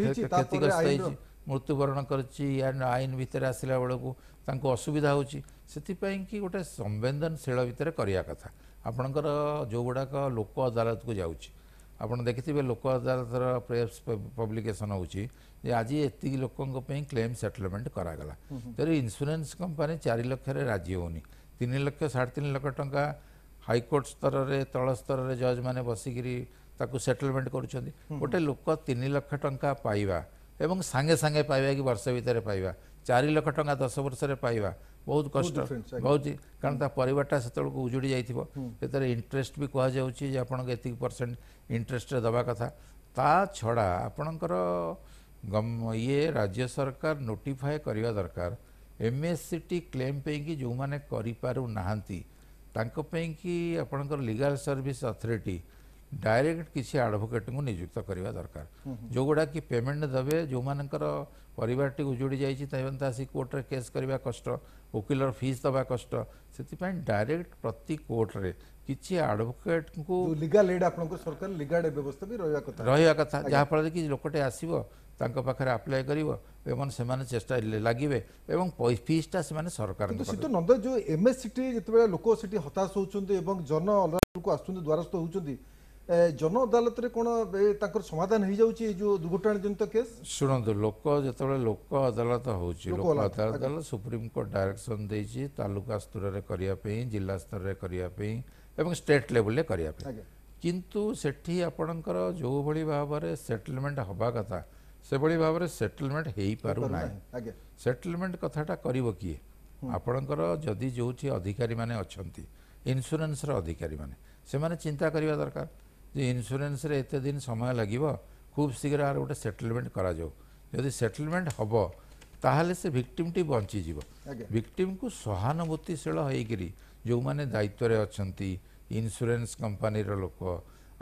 ହେଇଛି ମୃତ୍ୟୁବରଣ କରିଛି ୟା ଆଇନ ଭିତରେ ଆସିଲା ବେଳକୁ ତାଙ୍କୁ ଅସୁବିଧା ହେଉଛି ସେଥିପାଇଁକି ଗୋଟେ ସମ୍ବେଦନଶୀଳ ଭିତରେ କରିବା କଥା ଆପଣଙ୍କର ଯେଉଁଗୁଡ଼ାକ ଲୋକ ଅଦାଲତକୁ ଯାଉଛି ଆପଣ ଦେଖିଥିବେ ଲୋକ ଅଦାଲତର ପ୍ରେସ୍ ପବ୍ଲିକେସନ୍ ହେଉଛି ଯେ ଆଜି ଏତିକି ଲୋକଙ୍କ ପାଇଁ କ୍ଲେମ୍ ସେଟଲମେଣ୍ଟ କରାଗଲା ତେଣୁ ଇନ୍ସୁରାନ୍ସ କମ୍ପାନୀ ଚାରି ଲକ୍ଷରେ ରାଜି ହେଉନି ତିନି ଲକ୍ଷ ସାଢ଼େ ତିନି ଲକ୍ଷ ଟଙ୍କା ହାଇକୋର୍ଟ ସ୍ତରରେ ତଳ ସ୍ତରରେ ଜଜ୍ମାନେ ବସିକିରି ତାକୁ ସେଟଲମେଣ୍ଟ କରୁଛନ୍ତି ଗୋଟେ ଲୋକ ତିନି ଲକ୍ଷ ଟଙ୍କା ପାଇବା ଏବଂ ସାଙ୍ଗେ ସାଙ୍ଗେ ପାଇବା କି ବର୍ଷେ ଭିତରେ ପାଇବା ଚାରି ଲକ୍ଷ ଟଙ୍କା ଦଶ ବର୍ଷରେ ପାଇବା ବହୁତ କଷ୍ଟ ହେଉଛି କାରଣ ତା ପରିବାରଟା ସେତେବେଳକୁ ଉଜୁଡ଼ି ଯାଇଥିବ ସେଥିରେ ଇଣ୍ଟରେଷ୍ଟ ବି କୁହାଯାଉଛି ଯେ ଆପଣଙ୍କୁ ଏତିକି ପରସେଣ୍ଟ ଇଣ୍ଟରେଷ୍ଟରେ ଦେବା କଥା ତା ଛଡ଼ା ଆପଣଙ୍କର ଇଏ ରାଜ୍ୟ ସରକାର ନୋଟିଫାଏ କରିବା ଦରକାର M S C T claim ପାଇଁକି ଯେଉଁମାନେ କରିପାରୁନାହାନ୍ତି ତାଙ୍କ ପାଇଁକି ଆପଣଙ୍କର ଲିଗାଲ୍ ସର୍ଭିସ୍ ଅଥରିଟି ଡାଇରେକ୍ଟ କିଛି ଆଡ଼ଭୋକେଟଙ୍କୁ ନିଯୁକ୍ତ କରିବା ଦରକାର ଯେଉଁଗୁଡ଼ା କି ପେମେଣ୍ଟ ଦେବେ ଯେଉଁମାନଙ୍କର ପରିବାରଟି ଉଜୁଡ଼ି ଯାଇଛି ସେମାନେ ତ ଆସି କୋର୍ଟରେ କେସ୍ କରିବା କଷ୍ଟ ଓକିଲର ଫିସ୍ ଦେବା କଷ୍ଟ ସେଥିପାଇଁ ଡାଇରେକ୍ଟ ପ୍ରତି କୋର୍ଟରେ କିଛି ଆଡ଼ଭୋକେଟଙ୍କୁ ଲିଗାଲ୍ ଏଡ୍ ଆପଣଙ୍କ ସରକାର ଲିଗାଲ୍ ଏଡ୍ ବ୍ୟବସ୍ଥା ବି ରହିବା କଥା ରହିବା କଥା ଯାହାଫଳରେ କି ଲୋକଟେ ଆସିବ ତାଙ୍କ ପାଖରେ ଆପ୍ଲାଏ କରିବ ଏବଂ ସେମାନେ ଚେଷ୍ଟା ଲାଗିବେ ଏବଂ ଫିସ୍ଟା ସେମାନେ ସରକାରଙ୍କ କିନ୍ତୁ ନନ୍ଦ ଯେଉଁ ଏମ୍ଏସ୍ସିଟି ଯେତେବେଳେ ଲୋକ ସେଠି ହତାଶ ହେଉଛନ୍ତି ଏବଂ ଜନ ଅଲରାକୁ ଆସୁଛନ୍ତି ଦ୍ୱାରସ୍ଥ ହେଉଛନ୍ତି जन अदालत कौन समाधान हो जाए जो दुर्घटना जनित केस शुणु लोक जो लोक अदालत हो सुप्रीमकोर्ट डायरेक्शन देलुका स्तर में करने जिला स्तर में करने स्टेट लेवल करने किंतु सेठी आपणकर जो भाई भाव में सेटलमेंट हवा कथा से भाव में सेटलमेंट हो पारना सेटलमेंट कथाटा कर किए ଆପଣଙ୍କର अधिकारी ଯେଉଁଠି ଅଧିକାରୀମାନେ ଅଛନ୍ତି ଇନ୍ସୁରାନ୍ସର मैंने ସେମାନେ ଚିନ୍ତା କରିବା ଦରକାର जो इन्सुरांस एत दिन समय लगे खूब शीघ्र आर गोटे सेटलमेंट करदी सेटलमेंट हम ताल से भिक्टिम टी बंची भिक्टिम को सहानुभूतिशील होकर जो मैंने दायित्व अच्छा इन्सुरांस कंपानी लोक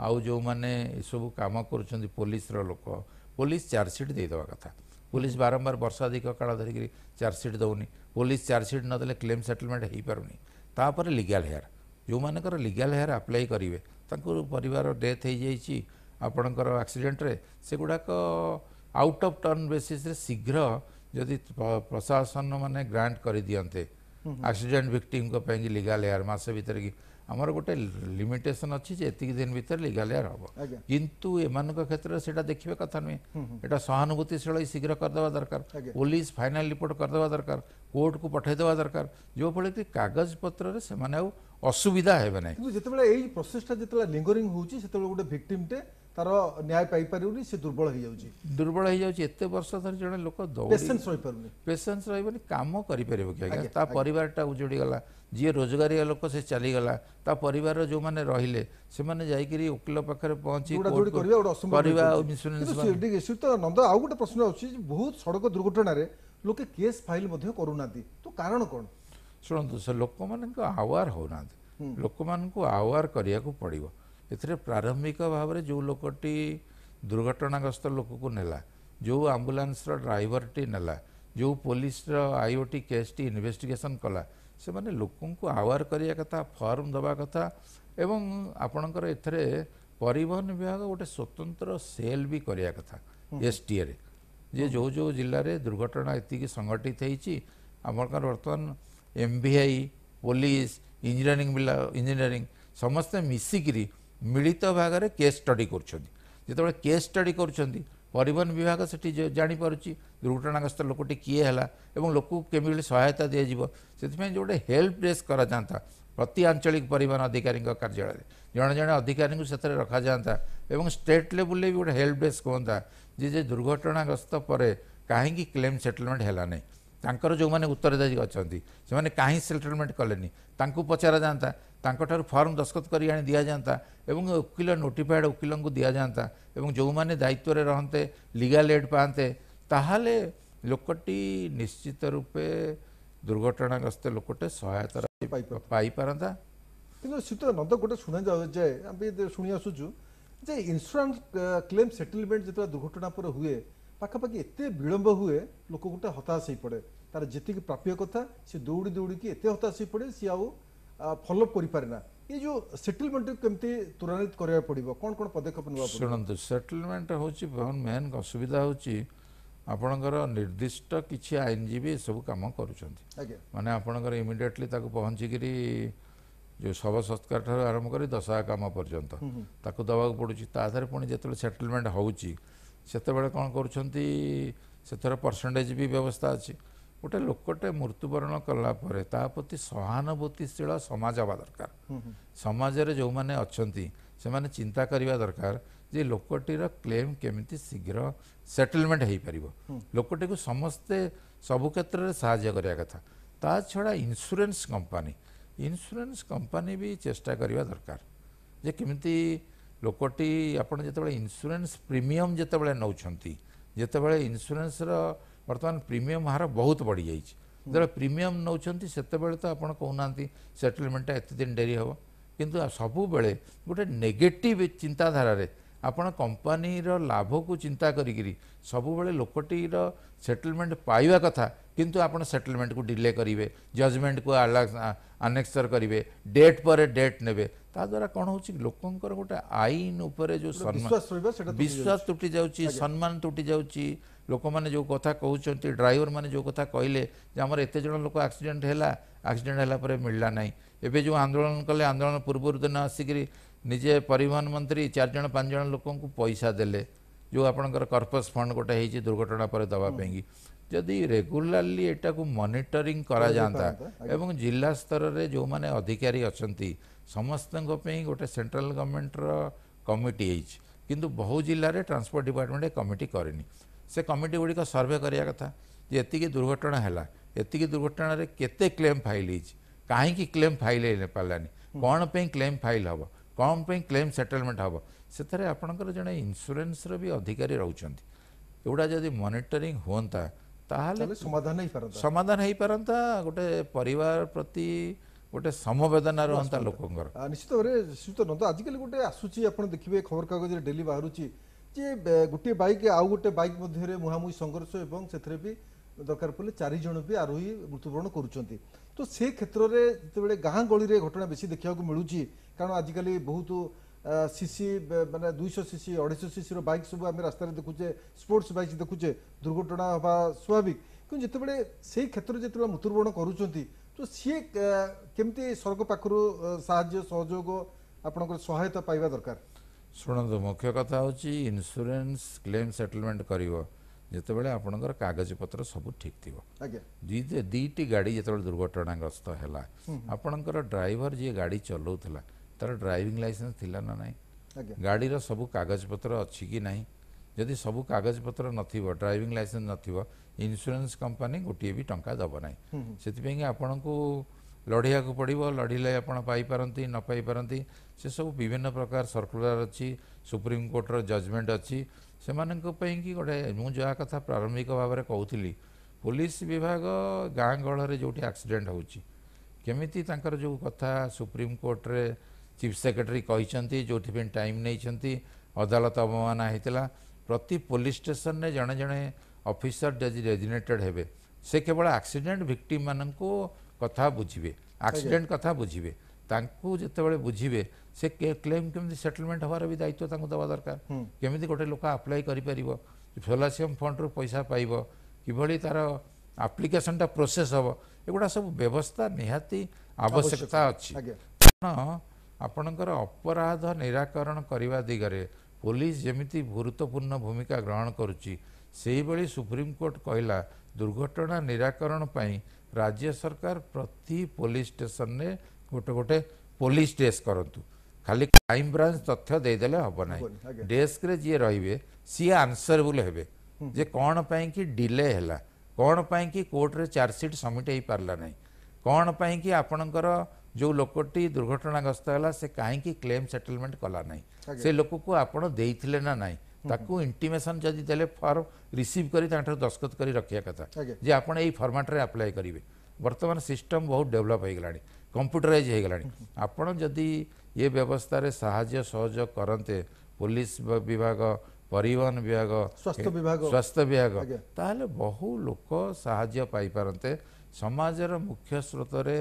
आउ जो मैंने सब कम कर पुलिस लोक पुलिस चार्जसीट देद कथा पुलिस बारंबार वर्षाधिक काल धरिकी चार्जसीट दौनी पुलिस चार्जसीट नदे क्लेम सेटलमेंट हो पार नहीं लिगल हेयर जो मानकर लिगल हेयर आप्लाई करेंगे पर डेथ होपणकर आक्सीडेटे से गुड़ाक आउट अफ टर्न बेसीस्रेघ्र जदि प्रशासन मैंने ग्रांट कर दिंते आक्सीडेट भिक्टिम कोई लिगाल एयर मस भर की आमर गोटे लिमिटेसन अच्छी एतिक दिन भितर लिगाल एयर हम कितु एम क्षेत्र से देखिए कथ नुह एट सहानुभूतिशील शीघ्र करदे दरकार पुलिस फाइनाल रिपोर्ट करदे दरकार कोर्ट को पठाई दे दरकार जो फल कि कागज पत्र से मैंने ଅସୁବିଧା ହେବ ନାହିଁ କିନ୍ତୁ ଯେତେବେଳେ ଏଇ ପ୍ରୋସେସଟା ଯେତେବେଳେ ଲିଙ୍ଗରିଂ ହେଉଛି ସେତେବେଳେ ଗୋଟେ ଭିକ୍ଟିମ୍ଟେ ତାର ନ୍ୟାୟ ପାଇପାରିବନି ସେ ଦୁର୍ବଳ ହେଇଯାଉଛି ଦୁର୍ବଳ ହେଇଯାଉଛି ଏତେ ବର୍ଷ ଧରି ଜଣେ ଲୋକ ପେସେନ୍ସ ରହିପାରୁନି ପେସେନ୍ସ ରହିବନି କାମ କରିପାରିବ କି ଆଜ୍ଞା ତା ପରିବାରଟା ଉଜୁଡ଼ିଗଲା ଯିଏ ରୋଜଗାରିଆ ଲୋକ ସେ ଚାଲିଗଲା ତା ପରିବାରର ଯେଉଁମାନେ ରହିଲେ ସେମାନେ ଯାଇକରି ଓକିଲ ପାଖରେ ପହଞ୍ଚି କରିବା ନନ୍ଦ ଆଉ ଗୋଟେ ପ୍ରଶ୍ନ ଅଛି ବହୁତ ସଡ଼କ ଦୁର୍ଘଟଣାରେ ଲୋକେ କେସ୍ ଫାଇଲ୍ ମଧ୍ୟ କରୁନାହାନ୍ତି ତ କାରଣ କ'ଣ ଶୁଣନ୍ତୁ ସେ ଲୋକମାନଙ୍କୁ ଆୱାର ହେଉନାହାନ୍ତି ଲୋକମାନଙ୍କୁ ଆୱାର କରିବାକୁ ପଡ଼ିବ ଏଥିରେ ପ୍ରାରମ୍ଭିକ ଭାବରେ ଯେଉଁ ଲୋକଟି ଦୁର୍ଘଟଣାଗ୍ରସ୍ତ ଲୋକକୁ ନେଲା ଯେଉଁ ଆମ୍ବୁଲାନ୍ସର ଡ୍ରାଇଭରଟି ନେଲା ଯେଉଁ ପୋଲିସର ଆଇଓଟି କେସ୍ଟି ଇନଭେଷ୍ଟିଗେସନ୍ କଲା ସେମାନେ ଲୋକଙ୍କୁ ଆୱାର କରିବା କଥା ଫର୍ମ ଦେବା କଥା ଏବଂ ଆପଣଙ୍କର ଏଥିରେ ପରିବହନ ବିଭାଗ ଗୋଟେ ସ୍ୱତନ୍ତ୍ର ସେଲ୍ ବି କରିବା କଥା ଏସ୍ଟିଏରେ ଯେ ଯେଉଁ ଯେଉଁ ଜିଲ୍ଲାରେ ଦୁର୍ଘଟଣା ଏତିକି ସଂଗଠିତ ହେଇଛି ଆପଣଙ୍କର ବର୍ତ୍ତମାନ M V I police engineering पा इंजीनियरिंग समस्ते मिसिकी मिलित भाग में केस स्टडी करते केस स्टडी करहन विभाग से जापार दुर्घटनाग्रस्त लोकटी किए है लोक केमी सहायता दीजिए से जो गोटे हेल्प डेस्क कराता प्रति आंचलिक परिवहन अधिकारी कार्यालय जड़े जड़े अधिकारी से रखा जाता और स्टेट लेवल भी गोटे हेल्प डेस्क हाँ जी जे दुर्घटनाग्रस्त पर कहीं क्लेम सेटलमेंट है ତାଙ୍କର ଯେଉଁମାନେ ଉତ୍ତରାଦାୟୀ ଅଛନ୍ତି ସେମାନେ କାହିଁ ସେଟଲମେଣ୍ଟ କଲେନି ତାଙ୍କୁ ପଚରାଯାଆନ୍ତା ତାଙ୍କଠାରୁ ଫର୍ମ ଦସ୍ତଖତ କରି ଆଣି ଦିଆଯାଆନ୍ତା ଏବଂ ଓକିଲ ନୋଟିଫାଏଡ଼ ଓକିଲଙ୍କୁ ଦିଆଯାଆନ୍ତା ଏବଂ ଯେଉଁମାନେ ଦାୟିତ୍ୱରେ ରହନ୍ତେ ଲିଗାଲ୍ ଏଡ଼୍ ପାଆନ୍ତେ ତାହେଲେ ଲୋକଟି ନିଶ୍ଚିତ ରୂପେ ଦୁର୍ଘଟଣାଗ୍ରସ୍ତ ଲୋକଟେ ସହାୟତା ପାଇପାରନ୍ତା କିନ୍ତୁ ଶୀତଳ ନନ୍ଦ ଗୋଟେ ଶୁଣାଯାଉ ଯେ ଆମେ ଶୁଣି ଆସୁଛୁ ଯେ ଇନ୍ସୁରାନ୍ସ କ୍ଲେମ୍ ସେଟଲମେଣ୍ଟ ଯେତେବେଳେ ଦୁର୍ଘଟଣା ପରେ ହୁଏ ପାଖାପାଖି ଏତେ ବିଳମ୍ବ ହୁଏ ଲୋକ ଗୋଟେ ହତାଶ ହୋଇପଡ଼େ ତାର ଯେତିକି ପ୍ରାପ୍ୟ କଥା ସେ ଦୌଡ଼ି ଦୌଡ଼ିକି ଏତେ ହତାଶ ହୋଇପଡ଼େ ସିଏ ଆଉ ଫଲୋଅପ୍ କରିପାରେ ନା ଏ ଯେଉଁ ସେଟଲମେଣ୍ଟକୁ କେମିତି ତ୍ୱରାନ୍ୱିତ କରିବାକୁ ପଡ଼ିବ କ'ଣ କ'ଣ ପଦକ୍ଷେପ ନେବା ଶୁଣନ୍ତୁ ସେଟଲମେଣ୍ଟ ହେଉଛି ମେନ୍ ଅସୁବିଧା ହେଉଛି ଆପଣଙ୍କର ନିର୍ଦ୍ଦିଷ୍ଟ କିଛି ଆଇନଜୀବୀ ଏସବୁ କାମ କରୁଛନ୍ତି ମାନେ ଆପଣଙ୍କର ଇମିଡ଼ିଏଟଲି ତାକୁ ପହଞ୍ଚିକିରି ଯେଉଁ ଶବ ସତ୍କାର ଠାରୁ ଆରମ୍ଭ କରି ଦଶା କାମ ପର୍ଯ୍ୟନ୍ତ ତାକୁ ଦେବାକୁ ପଡ଼ୁଛି ତା ଦେହରେ ପୁଣି ଯେତେବେଳେ ସେଟଲମେଣ୍ଟ ହେଉଛି ସେତେବେଳେ କ'ଣ କରୁଛନ୍ତି ସେଥିରେ ପରସେଣ୍ଟେଜ୍ ବି ବ୍ୟବସ୍ଥା ଅଛି ଗୋଟେ ଲୋକଟେ ମୃତ୍ୟୁବରଣ କଲାପରେ ତା ପ୍ରତି ସହାନୁଭୂତିଶୀଳ ସମାଜ ହେବା ଦରକାର ସମାଜରେ ଯେଉଁମାନେ ଅଛନ୍ତି ସେମାନେ ଚିନ୍ତା କରିବା ଦରକାର ଯେ ଲୋକଟିର କ୍ଲେମ୍ କେମିତି ଶୀଘ୍ର ସେଟଲମେଣ୍ଟ ହେଇପାରିବ ଲୋକଟିକୁ ସମସ୍ତେ ସବୁ କ୍ଷେତ୍ରରେ ସାହାଯ୍ୟ କରିବା କଥା ତା ଛଡ଼ା ଇନ୍ସୁରାନ୍ସ କମ୍ପାନୀ ଇନ୍ସୁରାନ୍ସ କମ୍ପାନୀ ବି ଚେଷ୍ଟା କରିବା ଦରକାର ଯେ କେମିତି ଲୋକଟି ଆପଣ ଯେତେବେଳେ ଇନ୍ସୁରାନ୍ସ ପ୍ରିମିୟମ୍ ଯେତେବେଳେ ନେଉଛନ୍ତି ଯେତେବେଳେ ଇନ୍ସୁରାନ୍ସର ବର୍ତ୍ତମାନ ପ୍ରିମିୟମ୍ ହାର ବହୁତ ବଢ଼ିଯାଇଛି ଯେତେବେଳେ ପ୍ରିମିୟମ୍ ନେଉଛନ୍ତି ସେତେବେଳେ ତ ଆପଣ କହୁନାହାନ୍ତି ସେଟେଲମେଣ୍ଟଟା ଏତେ ଦିନ ଡେରି ହେବ କିନ୍ତୁ ସବୁବେଳେ ଗୋଟେ ନେଗେଟିଭ୍ ଚିନ୍ତାଧାରାରେ ଆପଣ କମ୍ପାନୀର ଲାଭକୁ ଚିନ୍ତା କରିକିରି ସବୁବେଳେ ଲୋକଟିର ସେଟଲମେଣ୍ଟ ପାଇବା କଥା କିନ୍ତୁ ଆପଣ ସେଟଲମେଣ୍ଟକୁ ଡିଲେ କରିବେ ଜଜମେଣ୍ଟକୁ ଜଜ୍ମେଣ୍ଟକୁ ଆନେକ୍ସର କରିବେ ଡେଟ୍ ପରେ ଡେଟ୍ ନେବେ ତାଦ୍ୱାରା କ'ଣ ହେଉଛି ଲୋକଙ୍କର ଗୋଟେ ଆଇନ ଉପରେ ଯେଉଁ ସମ୍ମାନ ବିଶ୍ୱାସ ତ୍ରୁଟି ଯାଉଛି ସମ୍ମାନ ତ୍ରୁଟି ଯାଉଛି ଲୋକମାନେ ଯେଉଁ କଥା କହୁଛନ୍ତି ଡ୍ରାଇଭରମାନେ ଯେଉଁ କଥା କହିଲେ ଯେ ଆମର ଏତେ ଜଣ ଲୋକ ଆକ୍ସିଡେଣ୍ଟ ହେଲା ଆକ୍ସିଡେଣ୍ଟ ହେଲା ପରେ ମିଳିଲା ନାହିଁ ଏବେ ଯେଉଁ ଆନ୍ଦୋଳନ କଲେ ଆନ୍ଦୋଳନ ପୂର୍ବରୁ ଦିନ ଆସିକିରି निजे पर मंत्री चारज पाँच जन लोक पैसा दे जो आपर कर्पस फंड गोटे दुर्घटना पर दवापी जदि रेगुलाली यू मनिटरी कराता जिला स्तर में जो मैंने अधिकारी अच्छा समस्त गोटे सेन्ट्राल गवर्नमेंट रमिटी है कि बहु जिले ट्रांसपोर्ट डिपार्टमेंट कमिटी करनी से कमिटी गुड़िक सर्वे कराया कथा जी दुर्घटना है दुर्घटना केम फाइल हो कहीं क्लेम फाइल हो पार्लानी कौन पर क्लेम फाइल हाँ କ'ଣ ପାଇଁ କ୍ଲେମ୍ ସେଟେଲମେଣ୍ଟ ହେବ ସେଥିରେ ଆପଣଙ୍କର ଜଣେ ଇନ୍ସୁରାନ୍ସର ବି ଅଧିକାରୀ ରହୁଛନ୍ତି ଏଗୁଡ଼ା ଯଦି ମନିଟରିଂ ହୁଅନ୍ତା ତାହେଲେ ସମାଧାନ ହେଇପାରନ୍ତା ସମାଧାନ ହେଇପାରନ୍ତା ଗୋଟେ ପରିବାର ପ୍ରତି ଗୋଟେ ସମବେଦନା ରୁହନ୍ତା ଲୋକଙ୍କର ନିଶ୍ଚିତ ଭାବରେ ସୁସ୍ଥ ନୁହଁ ଆଜିକାଲି ଗୋଟେ ଆସୁଛି ଆପଣ ଦେଖିବେ ଖବରକାଗଜରେ ଡେଲି ବାହାରୁଛି ଯେ ଗୋଟିଏ ବାଇକ୍ ଆଉ ଗୋଟେ ବାଇକ୍ ମଧ୍ୟରେ ମୁହାଁମୁହିଁ ସଂଘର୍ଷ ଏବଂ ସେଥିରେ ବି দরকার পড়লে ଚାରିଜଣ বি আরোহী মৃত্যুবরণ করছেন তো সে ক্ষেত্রে যেতবে গাঁ ଗଳିରେ ঘটনা বেশি ଦେଖିବାକୁ ମିଳୁଛି কারণ আজকাল ବହୁତ সিসি মানে দুইশো সিসি অড়াইশো সিসি বাইক সব আমি রাস্তায় দেখুছে স্পোর্টস বাইক দেখুছে দুর্ঘটনা হওয়া স্বাভাবিক কিন্তু যেতবে সেই ক্ষেত্রে যেতবে মৃত্যুবরণ করছেন তো সি কমিটি সরকার পাখর সাহায্য সহযোগ আপনার সহায়তা পাইবা দরকার শুণতু মুখ্য কথা হচ্ছে ইন্সুরান্স ক্লেম সেটেলমেন্ট করব ଯେତେବେଳେ ଆପଣଙ୍କର କାଗଜପତ୍ର ସବୁ ଠିକ୍ ଥିବ ଦୁଇଟି ଗାଡ଼ି ଯେତେବେଳେ ଦୁର୍ଘଟଣାଗ୍ରସ୍ତ ହେଲା ଆପଣଙ୍କର ଡ୍ରାଇଭର ଯିଏ ଗାଡ଼ି ଚଲାଉଥିଲା ତାର ଡ୍ରାଇଭିଂ ଲାଇସେନ୍ସ ଥିଲା ନା ନାହିଁ ଗାଡ଼ିର ସବୁ କାଗଜପତ୍ର ଅଛି କି ନାହିଁ ଯଦି ସବୁ କାଗଜପତ୍ର ନଥିବ ଡ୍ରାଇଭିଂ ଲାଇସେନ୍ସ ନଥିବ ଇନ୍ସୁରାନ୍ସ କମ୍ପାନୀ ଗୋଟିଏ ବି ଟଙ୍କା ଦେବ ନାହିଁ ସେଥିପାଇଁ ଆପଣଙ୍କୁ ଲଢ଼ିବାକୁ ପଡ଼ିବ ଲଢ଼ିଲେ ଆପଣ ପାଇପାରନ୍ତି ନ ପାଇପାରନ୍ତି ସେସବୁ ବିଭିନ୍ନ ପ୍ରକାର ସର୍କୁଲାର ଅଛି ସୁପ୍ରିମକୋର୍ଟର ଜଜ୍ମେଣ୍ଟ ଅଛି से मानी गोटे जहाँ कथा प्रारंभिक भाव में कहती पुलिस विभाग गाँग ग जो आक्सीडेट होमती जो कथा सुप्रीम कोर्टरे चीफ सेक्रेटरी कही जो टाइम नहीं अदालत अवमाना होता प्रति पुलिस स्टेसन में जड़े जड़े अफिसर डेजिनेटेड हे से केवल आक्सीडेट भिक्टिम मान कथा बुझे आक्सीडेट कथा बुझे ତାଙ୍କୁ ଯେତେବେଳେ ବୁଝିବେ ସେ କ୍ଲେମ୍ କେମିତି ସେଟଲମେଣ୍ଟ ହେବାର ବି ଦାୟିତ୍ୱ ତାଙ୍କୁ ଦେବା ଦରକାର କେମିତି ଗୋଟେ ଲୋକ ଆପ୍ଲାଏ କରିପାରିବ ଫୋଲାସିୟମ୍ ଫଣ୍ଡରୁ ପଇସା ପାଇବ କିଭଳି ତା'ର ଆପ୍ଲିକେସନ୍ଟା ପ୍ରୋସେସ୍ ହେବ ଏଗୁଡ଼ା ସବୁ ବ୍ୟବସ୍ଥା ନିହାତି ଆବଶ୍ୟକତା ଅଛି କାରଣ ଆପଣଙ୍କର ଅପରାଧ ନିରାକରଣ କରିବା ଦିଗରେ ପୋଲିସ ଯେମିତି ଗୁରୁତ୍ୱପୂର୍ଣ୍ଣ ଭୂମିକା ଗ୍ରହଣ କରୁଛି ସେହିଭଳି ସୁପ୍ରିମକୋର୍ଟ କହିଲା ଦୁର୍ଘଟଣା ନିରାକରଣ ପାଇଁ ରାଜ୍ୟ ସରକାର ପ୍ରତି ପୋଲିସ ଷ୍ଟେସନରେ ଗୋଟେ ଗୋଟେ ପୋଲିସ ଡେସ୍କ କରନ୍ତୁ ଖାଲି କ୍ରାଇମବ୍ରାଞ୍ଚ ତଥ୍ୟ ଦେଇଦେଲେ ହେବ ନାହିଁ ଡେସ୍କରେ ଯିଏ ରହିବେ ସିଏ ଆନ୍ସରେବୁଲ୍ ହେବେ ଯେ କ'ଣ ପାଇଁକି ଡିଲେ ହେଲା କ'ଣ ପାଇଁକି କୋର୍ଟରେ ଚାର୍ଜସିଟ୍ ସବମିଟ୍ ହେଇପାରିଲା ନାହିଁ କ'ଣ ପାଇଁକି ଆପଣଙ୍କର ଯେଉଁ ଲୋକଟି ଦୁର୍ଘଟଣାଗ୍ରସ୍ତ ହେଲା ସେ କାହିଁକି କ୍ଲେମ୍ ସେଟଲମେଣ୍ଟ କଲା ନାହିଁ ସେ ଲୋକକୁ ଆପଣ ଦେଇଥିଲେ ନା ନାହିଁ ତାକୁ ଇଣ୍ଟିମେସନ୍ ଯଦି ଦେଲେ ଫର୍ମ ରିସିଭ୍ କରି ତାଙ୍କଠାରୁ ଦସ୍ତଖତ କରି ରଖିବା କଥା ଯେ ଆପଣ ଏଇ ଫର୍ମାଟ୍ରେ ଆପ୍ଲାଏ କରିବେ ବର୍ତ୍ତମାନ ସିଷ୍ଟମ୍ ବହୁତ ଡେଭଲପ୍ ହୋଇଗଲାଣି କମ୍ପ୍ୟୁଟରାଇଜ୍ ହୋଇଗଲାଣି ଆପଣ ଯଦି ଏ ବ୍ୟବସ୍ଥାରେ ସାହାଯ୍ୟ ସହଯୋଗ କରନ୍ତେ ପୋଲିସ ବିଭାଗ ପରିବହନ ବିଭାଗ ସ୍ୱାସ୍ଥ୍ୟ ବିଭାଗ ସ୍ୱାସ୍ଥ୍ୟ ବିଭାଗ ତାହେଲେ ବହୁ ଲୋକ ସାହାଯ୍ୟ ପାଇପାରନ୍ତେ ସମାଜର ମୁଖ୍ୟ ସ୍ରୋତରେ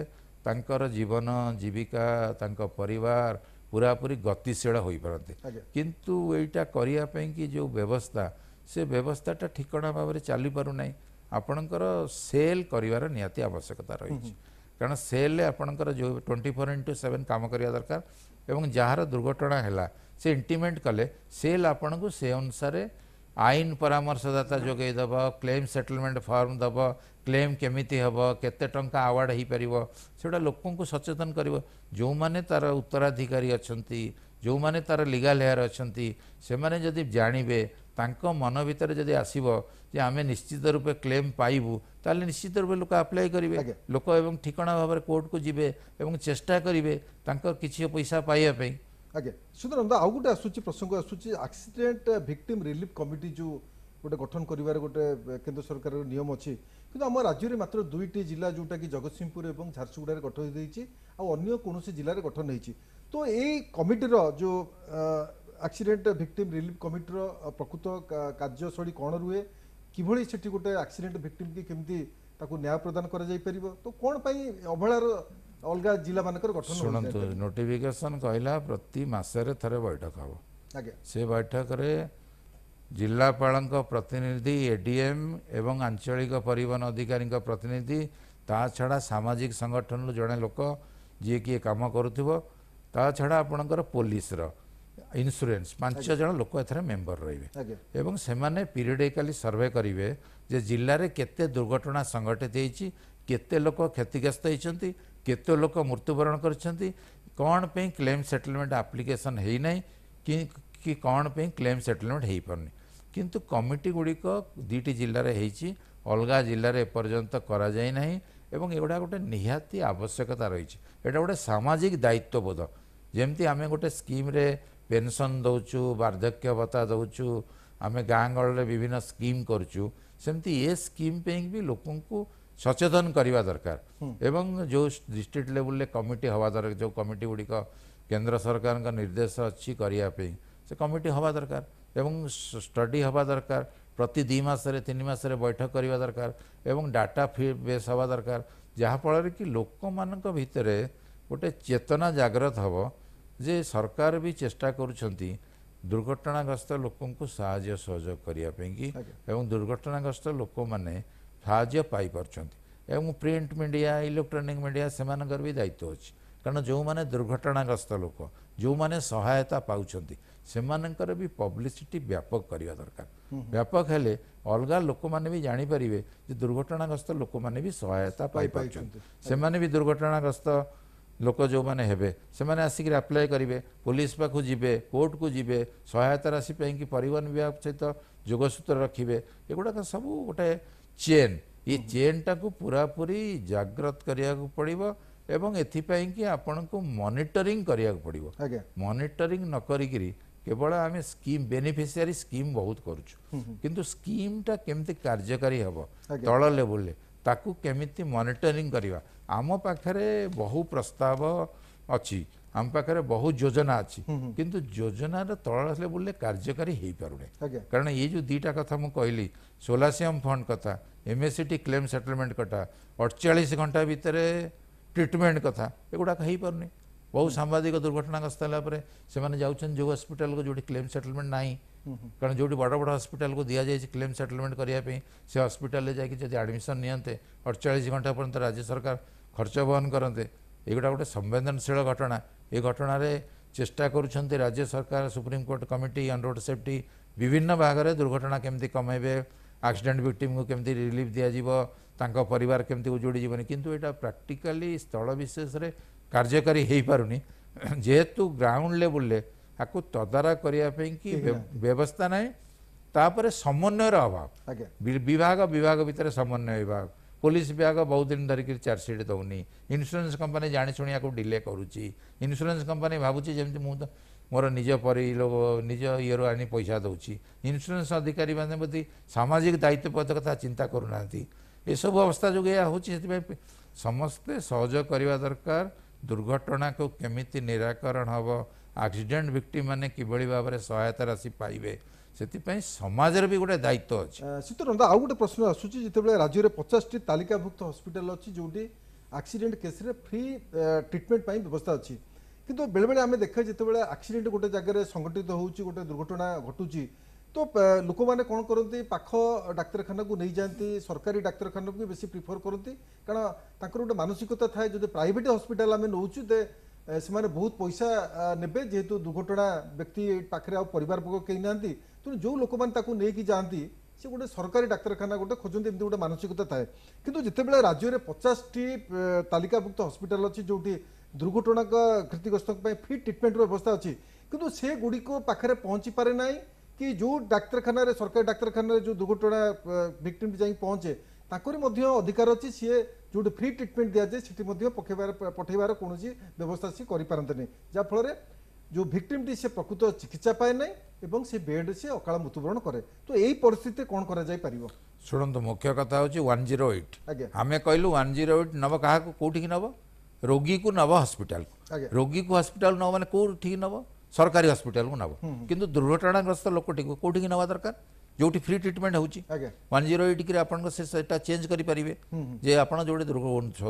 ତାଙ୍କର ଜୀବନ ଜୀବିକା ତାଙ୍କ ପରିବାର ପୁରାପୁରି ଗତିଶୀଳ ହୋଇପାରନ୍ତେ କିନ୍ତୁ ଏଇଟା କରିବା ପାଇଁକି ଯେଉଁ ବ୍ୟବସ୍ଥା ସେ ବ୍ୟବସ୍ଥାଟା ଠିକଣା ଭାବରେ ଚାଲିପାରୁନାହିଁ ଆପଣଙ୍କର ସେଲ୍ କରିବାର ନିହାତି ଆବଶ୍ୟକତା ରହିଛି କାରଣ ସେଲ୍ରେ ଆପଣଙ୍କର ଯେଉଁ ଟ୍ୱେଣ୍ଟି ଫୋର୍ ଇଣ୍ଟୁ ସେଭେନ୍ କାମ କରିବା ଦରକାର ଏବଂ ଯାହାର ଦୁର୍ଘଟଣା ହେଲା ସେ ଇଣ୍ଟିମେଣ୍ଟ କଲେ ସେଲ୍ ଆପଣଙ୍କୁ ସେ ଅନୁସାରେ ଆଇନ ପରାମର୍ଶଦାତା ଯୋଗାଇ ଦେବ କ୍ଲେମ୍ ସେଟଲମେଣ୍ଟ ଫର୍ମ ଦେବ କ୍ଲେମ୍ କେମିତି ହେବ କେତେ ଟଙ୍କା ଆୱାର୍ଡ଼ ହୋଇପାରିବ ସେଗୁଡ଼ା ଲୋକଙ୍କୁ ସଚେତନ କରିବ ଯେଉଁମାନେ ତା'ର ଉତ୍ତରାଧିକାରୀ ଅଛନ୍ତି ଯେଉଁମାନେ ତା'ର ଲିଗାଲ୍ ହେୟାର ଅଛନ୍ତି ସେମାନେ ଯଦି ଜାଣିବେ ତାଙ୍କ ମନ ଭିତରେ ଯଦି ଆସିବ ଯେ ଆମେ ନିଶ୍ଚିତ ରୂପେ କ୍ଲେମ୍ ପାଇବୁ ତାହେଲେ ନିଶ୍ଚିତ ରୂପେ ଲୋକ ଆପ୍ଲାଏ କରିବେ ଲୋକ ଏବଂ ଠିକଣା ଭାବରେ କୋର୍ଟକୁ ଯିବେ ଏବଂ ଚେଷ୍ଟା କରିବେ ତାଙ୍କର କିଛି ପଇସା ପାଇବା ପାଇଁ ଆଜ୍ଞା ସୁନ୍ଦରନ୍ଦ ଆଉ ଗୋଟେ ଆସୁଛି ପ୍ରସଙ୍ଗ ଆସୁଛି ଆକ୍ସିଡେଣ୍ଟ ଭିକ୍ଟିମ୍ ରିଲିଫ୍ କମିଟି ଯେଉଁ ଗୋଟେ ଗଠନ କରିବାର ଗୋଟେ କେନ୍ଦ୍ର ସରକାରର ନିୟମ ଅଛି କିନ୍ତୁ ଆମ ରାଜ୍ୟରେ ମାତ୍ର ଦୁଇଟି ଜିଲ୍ଲା ଯେଉଁଟାକି ଜଗତସିଂହପୁର ଏବଂ ଝାରସୁଗୁଡ଼ାରେ ଗଠନ ହୋଇଯାଇଛି ଆଉ ଅନ୍ୟ କୌଣସି ଜିଲ୍ଲାରେ ଗଠନ ହେଇଛି ତ ଏଇ କମିଟିର ଯେଉଁ ଆକ୍ସିଡେଣ୍ଟ ଭିକ୍ଟିମ୍ ରିଲିଫ୍ କମିଟିର ପ୍ରକୃତ କାର୍ଯ୍ୟଶୈଳୀ କ'ଣ ରୁହେ କିଭଳି ସେଠି ଗୋଟେ ଆକ୍ସିଡେଣ୍ଟ ଭିକ୍ଟିମ୍କି କେମିତି ତାକୁ ନ୍ୟାୟ ପ୍ରଦାନ କରାଯାଇପାରିବ ତ କ'ଣ ପାଇଁ ଅବହେଳାର ଅଲଗା ଜିଲ୍ଲାମାନଙ୍କର ଗଠନ ଶୁଣନ୍ତୁ ନୋଟିଫିକେସନ୍ କହିଲା ପ୍ରତି ମାସରେ ଥରେ ବୈଠକ ହେବ ଆଜ୍ଞା ସେ ବୈଠକରେ ଜିଲ୍ଲାପାଳଙ୍କ ପ୍ରତିନିଧି ଏ ଏଡିଏମ୍ ଏବଂ ଆଞ୍ଚଳିକ ପରିବହନ ଅଧିକାରୀଙ୍କ ପ୍ରତିନିଧି ତା ଛଡ଼ା ସାମାଜିକ ସଂଗଠନରୁ ଜଣେ ଲୋକ ଯିଏକି ଏ କାମ କରୁଥିବ ତା ଛଡ଼ା ଆପଣଙ୍କର ପୋଲିସର ଇନ୍ସୁରାନ୍ସ ପାଞ୍ଚ ଜଣ ଲୋକ ଏଥିରେ ମେମ୍ବର ରହିବେ ଏବଂ ସେମାନେ ପିରିୟଡ଼ିକାଲି ସର୍ଭେ କରିବେ ଯେ ଜିଲ୍ଲାରେ କେତେ ଦୁର୍ଘଟଣା ସଂଘଟିତ ହେଇଛି କେତେ ଲୋକ କ୍ଷତିଗ୍ରସ୍ତ ହୋଇଛନ୍ତି କେତେ ଲୋକ ମୃତ୍ୟୁବରଣ କରିଛନ୍ତି କ'ଣ ପାଇଁ କ୍ଲେମ୍ ସେଟଲମେଣ୍ଟ ଆପ୍ଲିକେସନ୍ ହେଇନାହିଁ କି କି କ'ଣ ପାଇଁ କ୍ଲେମ୍ ସେଟଲମେଣ୍ଟ ହେଇପାରୁନି କିନ୍ତୁ କମିଟି ଗୁଡ଼ିକ ଦୁଇଟି ଜିଲ୍ଲାରେ ହେଇଛି ଅଲଗା ଜିଲ୍ଲାରେ ଏପର୍ଯ୍ୟନ୍ତ କରାଯାଇ ନାହିଁ ଏବଂ ଏଗୁଡ଼ା ଗୋଟେ ନିହାତି ଆବଶ୍ୟକତା ରହିଛି ଏଇଟା ଗୋଟେ ସାମାଜିକ ଦାୟିତ୍ୱବୋଧ ଯେମିତି ଆମେ ଗୋଟେ ସ୍କିମ୍ରେ ପେନସନ୍ ଦେଉଛୁ ବାର୍ଦ୍ଧକ୍ୟ ଭତ୍ତା ଦେଉଛୁ ଆମେ ଗାଁ ଗହଳରେ ବିଭିନ୍ନ ସ୍କିମ୍ କରୁଛୁ ସେମିତି ଏ ସ୍କିମ୍ ପାଇଁ ବି ଲୋକଙ୍କୁ ସଚେତନ କରିବା ଦରକାର ଏବଂ ଯେଉଁ ଡିଷ୍ଟ୍ରିକ୍ଟ ଲେଭେଲରେ କମିଟି ହେବା ଦରକାର ଯେଉଁ କମିଟି ଗୁଡ଼ିକ କେନ୍ଦ୍ର ସରକାରଙ୍କ ନିର୍ଦ୍ଦେଶ ଅଛି କରିବା ପାଇଁ ସେ କମିଟି ହେବା ଦରକାର ଏବଂ ଷ୍ଟଡି ହେବା ଦରକାର ପ୍ରତି ଦୁଇ ମାସରେ ତିନି ମାସରେ ବୈଠକ କରିବା ଦରକାର ଏବଂ ଡାଟା ବେସ୍ ହେବା ଦରକାର ଯାହାଫଳରେ କି ଲୋକମାନଙ୍କ ଭିତରେ ଗୋଟେ ଚେତନା ଜାଗ୍ରତ ହେବ ଯେ ସରକାର ବି ଚେଷ୍ଟା କରୁଛନ୍ତି ଦୁର୍ଘଟଣାଗ୍ରସ୍ତ ଲୋକଙ୍କୁ ସାହାଯ୍ୟ ସହଯୋଗ କରିବା ପାଇଁକି ଏବଂ ଦୁର୍ଘଟଣାଗ୍ରସ୍ତ ଲୋକମାନେ ସାହାଯ୍ୟ ପାଇପାରୁଛନ୍ତି ଏବଂ ପ୍ରିଣ୍ଟ ମିଡ଼ିଆ ଇଲେକ୍ଟ୍ରୋନିକ୍ ମିଡ଼ିଆ ସେମାନଙ୍କର ବି ଦାୟିତ୍ୱ ଅଛି କାରଣ ଯେଉଁମାନେ ଦୁର୍ଘଟଣାଗ୍ରସ୍ତ ଲୋକ ଯେଉଁମାନେ ସହାୟତା ପାଉଛନ୍ତି ସେମାନଙ୍କର ବି ପବ୍ଲିସିଟି ବ୍ୟାପକ କରିବା ଦରକାର ବ୍ୟାପକ ହେଲେ ଅଲଗା ଲୋକମାନେ ବି ଜାଣିପାରିବେ ଯେ ଦୁର୍ଘଟଣାଗ୍ରସ୍ତ ଲୋକମାନେ ବି ସହାୟତା ପାଇପାରୁଛନ୍ତି ସେମାନେ ବି ଦୁର୍ଘଟଣାଗ୍ରସ୍ତ लोक जो मैंने से मैंने आसिक आप्लाय करेंगे पुलिस पाखु जी कोर्ट को जी सहायता राशि पाई पर विभाग सहित जोगसूत्र रखिए एगुड़ाक सब गोटे चेन ये चेनटा को पूरा पूरी जग्रत करने पड़ो एपाई कि मॉनिटरिंग मनिटरी पड़ो मॉनिटरिंग न करी आम स्कीम बेनिफिशियरी स्कीम बहुत करम टा के कार्यकारी हम तल लेवल ताकु केमी मनिटरिंग करवा आम पाखे बहु प्रस्ताव अच्छी आम पाखे बहु योजना अच्छी कि योजन तल बुले कार्यकारी हो पारे कारण ये जो दीटा कथा मुझे कहली सोलासीयम फंड कथा M S C T claim settlement कटा अड़चाश घंटा भितर ट्रिटमेंट कथा एगुड़ाक हो पार नहीं बहुत हम्म। सांबादिक दुर्घटनाग्रस्त होगापर से जो हस्पिटाल जो क्लेम सेटलमेंट नाई কারণ যেটি বড় বড় হসপিটালকে দিয়েছে ক্লেম সেটেলমেন্ট করা সে হসপিটালে যাই যদি আডমিশন নিতে অড়চাশ ঘণ্টা পর্যন্ত রাজ্য সরকার খরচ বহন করতে এগুলা গোটে সংবেদনশীল ঘটনা এই ঘটনার চেষ্টা করছেন রাজ্য সরকার supreme court committee on road safety বিভিন্ন ভাগরে দুর্ঘটনা কেমতি কমাইবে ଆକ୍ସିଡେଣ୍ଟ ଭିକ୍ଟିମ୍କୁ କେମିତି ରିଲିଫ୍ ଦିଆଯିବ ତାଙ୍କ ପରିବାର କେମିତି ଉଜୁଡ଼ି ଯିବନି କିନ୍ତୁ ଏଇଟା ପ୍ରାକ୍ଟିକାଲି ସ୍ଥଳ ବିଶେଷରେ କାର୍ଯ୍ୟକାରୀ ହୋଇପାରୁନି ଯେହେତୁ ଗ୍ରାଉଣ୍ଡ ଲେବୁଲରେ ତାକୁ ତଦାରଖ କରିବା ପାଇଁ କି ବ୍ୟବସ୍ଥା ନାହିଁ ତାପରେ ସମନ୍ୱୟର ଅଭାବ ବିଭାଗ ବିଭାଗ ଭିତରେ ସମନ୍ୱୟ ବିଭାଗ ପୋଲିସ ବିଭାଗ ବହୁତ ଦିନ ଧରିକି ଚାର୍ଜସିଟ୍ ଦେଉନି ଇନ୍ସୁରାନ୍ସ କମ୍ପାନୀ ଜାଣିଶୁଣି ଆକୁ ଡିଲେ କରୁଛି ଇନ୍ସୁରାନ୍ସ କମ୍ପାନୀ ଭାବୁଛି ଯେମିତି ମୁଁ ତ ମୋର ନିଜ ପରି ନିଜ ଇଏରୁ ଆଣି ପଇସା ଦେଉଛି ଇନ୍ସୁରାନ୍ସ ଅଧିକାରୀମାନେ ବୋଧେ ସାମାଜିକ ଦାୟିତ୍ୱବୋଧ କଥା ଚିନ୍ତା କରୁନାହାନ୍ତି ଏସବୁ ଅବସ୍ଥା ଯୋଗୁଁ ଏହା ହେଉଛି ସେଥିପାଇଁ ସମସ୍ତେ ସହଯୋଗ କରିବା ଦରକାର ଦୁର୍ଘଟଣାକୁ କେମିତି ନିରାକରଣ ହେବ ଆକ୍ସିଡେଣ୍ଟ ଭିକ୍ଟିମ୍ ମାନେ କିଭଳି ଭାବରେ ସହାୟତା ରାଶି ପାଇବେ ସେଥିପାଇଁ ସମାଜରେ ବି ଗୋଟେ ଦାୟିତ୍ୱ ଅଛି ଶୀତନନ୍ଦ ଆଉ ଗୋଟେ ପ୍ରଶ୍ନ ଆସୁଛି ଯେତେବେଳେ ରାଜ୍ୟରେ ପଚାଶଟି ତାଲିକାଭୁକ୍ତ ହସ୍ପିଟାଲ ଅଛି ଯେଉଁଠି ଆକ୍ସିଡେଣ୍ଟ କେସ୍ରେ ଫ୍ରି ଟ୍ରିଟମେଣ୍ଟ ପାଇଁ ବ୍ୟବସ୍ଥା ଅଛି କିନ୍ତୁ ବେଳେବେଳେ ଆମେ ଦେଖେ ଯେତେବେଳେ ଆକ୍ସିଡେଣ୍ଟ ଗୋଟେ ଜାଗାରେ ସଂଗଠିତ ହେଉଛି ଗୋଟେ ଦୁର୍ଘଟଣା ଘଟୁଛି ତ ଲୋକମାନେ କ'ଣ କରନ୍ତି ପାଖ ଡାକ୍ତରଖାନାକୁ ନେଇଯାଆନ୍ତି ସରକାରୀ ଡାକ୍ତରଖାନାକୁ ବେଶୀ ପ୍ରିଫର କରନ୍ତି କାରଣ ତାଙ୍କର ଗୋଟେ ମାନସିକତା ଥାଏ ଯଦି ପ୍ରାଇଭେଟ୍ ହସ୍ପିଟାଲ ଆମେ ନେଉଛୁ ଦେ ସେମାନେ ବହୁତ ପଇସା ନେବେ ଯେହେତୁ ଦୁର୍ଘଟଣା ବ୍ୟକ୍ତି ପାଖରେ ଆଉ ପରିବାରବର୍ଗ କେହି ନାହାନ୍ତି ତେଣୁ ଯେଉଁ ଲୋକମାନେ ତାକୁ ନେଇକି ଯାଆନ୍ତି ସେ ଗୋଟେ ସରକାରୀ ଡାକ୍ତରଖାନା ଗୋଟେ ଖୋଜନ୍ତି ଏମିତି ଗୋଟେ ମାନସିକତା ଥାଏ କିନ୍ତୁ ଯେତେବେଳେ ରାଜ୍ୟରେ ପଚାଶଟି ତାଲିକାଭୁକ୍ତ ହସ୍ପିଟାଲ ଅଛି ଯେଉଁଠି ଦୁର୍ଘଟଣା କ୍ଷତିଗ୍ରସ୍ତଙ୍କ ପାଇଁ ଫ୍ରି ଟ୍ରିଟମେଣ୍ଟର ବ୍ୟବସ୍ଥା ଅଛି କିନ୍ତୁ ସେଗୁଡ଼ିକ ପାଖରେ ପହଞ୍ଚିପାରେ ନାହିଁ କି ଯେଉଁ ଡାକ୍ତରଖାନାରେ ସରକାରୀ ଡାକ୍ତରଖାନାରେ ଯେଉଁ ଦୁର୍ଘଟଣା ଭିକ୍ଟିମ୍ ଯାଇକି ପହଞ୍ଚେ ତାଙ୍କରି ମଧ୍ୟ ଅଧିକାର ଅଛି ସିଏ ଯେଉଁଠି ଫ୍ରି ଟ୍ରିଟମେଣ୍ଟ ଦିଆଯାଏ ସେଠି ମଧ୍ୟ ପକେଇବାର ପଠେଇବାର କୌଣସି ବ୍ୟବସ୍ଥା ସିଏ କରିପାରନ୍ତିନି ଯାହାଫଳରେ ଯେଉଁ ଭିକ୍ଟିମ୍ଟି ସେ ପ୍ରକୃତ ଚିକିତ୍ସା ପାଏ ନାହିଁ ଏବଂ ସେ ବେଡ୍ ସେ ଅକାଳ ମୃତ୍ୟୁବରଣ କରେ ତ ଏଇ ପରିସ୍ଥିତିରେ କ'ଣ କରାଯାଇପାରିବ ଶୁଣନ୍ତୁ ମୁଖ୍ୟ କଥା ହେଉଛି ୱାନ୍ ଜିରୋ ଏଇଟ୍ ଆମେ କହିଲୁ ୱାନ୍ ଜିରୋ ଏଇଟ୍ ନେବ କାହାକୁ କେଉଁଠିକି ନେବ ରୋଗୀକୁ ନେବ ହସ୍ପିଟାଲକୁ ରୋଗୀକୁ ହସ୍ପିଟାଲ ନେବ ମାନେ କେଉଁଠିକି ନେବ ସରକାରୀ ହସ୍ପିଟାଲକୁ ନେବ କିନ୍ତୁ ଦୁର୍ଘଟଣାଗ୍ରସ୍ତ ଲୋକଟିକୁ କେଉଁଠିକି ନେବା ଦରକାର ଯେଉଁଠି ଫ୍ରି ଟ୍ରିଟମେଣ୍ଟ ହେଉଛି ୱାନ୍ ଜିରୋ ଏଇଟ୍କିରେ ଆପଣଙ୍କ ସେ ସେଟା ଚେଞ୍ଜ କରିପାରିବେ ଯେ ଆପଣ ଯେଉଁଠି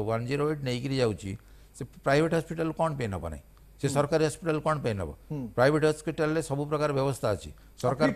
ୱାନ୍ ଜିରୋ ଏଇଟ୍ ନେଇକିରି ଯାଉଛି ସେ ପ୍ରାଇଭେଟ୍ ହସ୍ପିଟାଲ କ'ଣ ପାଇଁ ନେବ ନାହିଁ ସେ ସରକାରୀ ହସ୍ପିଟାଲ କ'ଣ ପାଇଁ ନେବ ପ୍ରାଇଭେଟ୍ ହସ୍ପିଟାଲରେ ସବୁ ପ୍ରକାର ବ୍ୟବସ୍ଥା ଅଛି ସରକାର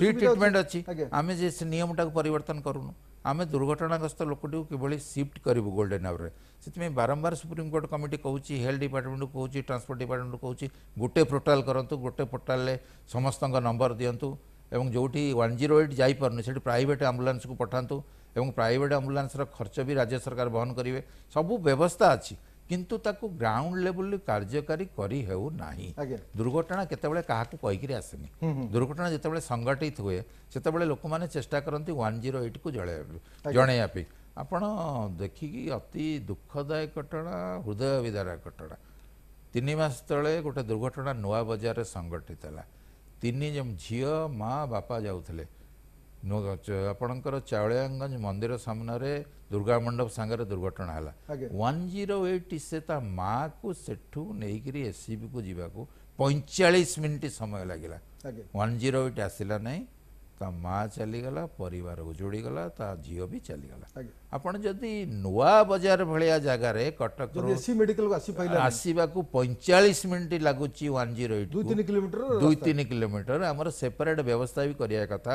ଫ୍ରି ଟ୍ରିଟମେଣ୍ଟ ଅଛି ଆମେ ଯେ ସେ ନିୟମଟାକୁ ପରିବର୍ତ୍ତନ କରୁନୁ ଆମେ ଦୁର୍ଘଟଣାଗ୍ରସ୍ତ ଲୋକଟିକୁ କିଭଳି ସିଫ୍ଟ କରିବୁ ଗୋଲ୍ଡେନ୍ ଆୱାରରେ ସେଥିପାଇଁ ବାରମ୍ବାର ସୁପ୍ରିମକୋର୍ଟ କମିଟି କହୁଛି ହେଲ୍ଥ ଡିପାର୍ଟମେଣ୍ଟକୁ କହୁଛି ଟ୍ରାନ୍ସପୋର୍ଟ ଡିପାର୍ଟମେଣ୍ଟକୁ କହୁଛି ଗୋଟେ ପୋର୍ଟାଲ୍ କରନ୍ତୁ ଗୋଟେ ପୋର୍ଟାଲ୍ରେ ସମସ୍ତଙ୍କ ନମ୍ବର ଦିଅନ୍ତୁ এবং ଯେଉଁଠି ୱାନ୍ ଜିରୋ ଏଇଟ୍ ଯାଇପାରୁନି ସେଠି ପ୍ରାଇଭେଟ୍ ଆମ୍ବୁଲାନ୍ସକୁ ପଠାନ୍ତୁ ଏବଂ ପ୍ରାଇଭେଟ୍ ଆମ୍ବୁଲାନ୍ସର ଖର୍ଚ୍ଚ ବି ରାଜ୍ୟ ସରକାର ବହନ କରିବେ ସବୁ ବ୍ୟବସ୍ଥା ଅଛି କିନ୍ତୁ ତାକୁ ଗ୍ରାଉଣ୍ଡ ଲେଭେଲରେ କାର୍ଯ୍ୟକାରୀ କରି ହେଉ ନାହିଁ ଦୁର୍ଘଟଣା କେତେବେଳେ କାହାକୁ କହିକିରି ଆସେନି ଦୁର୍ଘଟଣା ଯେତେବେଳେ ସଂଗଠିତ ହୁଏ ସେତେବେଳେ ଲୋକମାନେ ଚେଷ୍ଟା କରନ୍ତି ୱାନ୍ ଜିରୋ ଏଇଟ୍କୁ ଜଣାଇବା ଜଣାଇବା ପାଇଁ ଆପଣ ଦେଖିକି ଅତି ଦୁଃଖଦାୟକ ଘଟଣା ହୃଦୟ ବିଦାରକ ଘଟଣା ତିନି ମାସ ତଳେ ଗୋଟେ ଦୁର୍ଘଟଣା ନୂଆ ବଜାରରେ ସଂଗଠିତ ହେଲା ତିନି ଝିଅ ମା ବାପା ଯାଉଥିଲେ ଆପଣଙ୍କର ଚାଉଳିଆଙ୍ଗଞ୍ଜ ମନ୍ଦିର ସାମ୍ନାରେ ଦୁର୍ଗା ମଣ୍ଡପ ସାଙ୍ଗରେ ଦୁର୍ଘଟଣା ହେଲା ୱାନ୍ ଜିରୋ ଏଇଟ୍ ସେ ତା ମାଆକୁ ସେଠୁ ନେଇକିରି ଏସ୍ସିବିକୁ ଯିବାକୁ ପଇଁଚାଳିଶ ମିନିଟ୍ ସମୟ ଲାଗିଲା ୱାନ୍ ଜିରୋ ଏଇଟ୍ ଆସିଲା ନାହିଁ ତା ମା ଚାଲିଗଲା ପରିବାର ଉଜୁଡ଼ିଗଲା ତା ଝିଅ ବି ଚାଲିଗଲା ଆପଣ ଯଦି ନୂଆ ବଜାର ଭଳିଆ ଜାଗାରେ କଟକରୁ ଆସିବାକୁ ପଇଁଚାଳିଶ ମିନିଟ୍ ଲାଗୁଛି ୱାନ୍ ଜିରୋ ଏଇଟ୍ ଦୁଇ ତିନି କିଲୋମିଟର ଆମର ସେପାରେଟ୍ ବ୍ୟବସ୍ଥା ବି କରିବା କଥା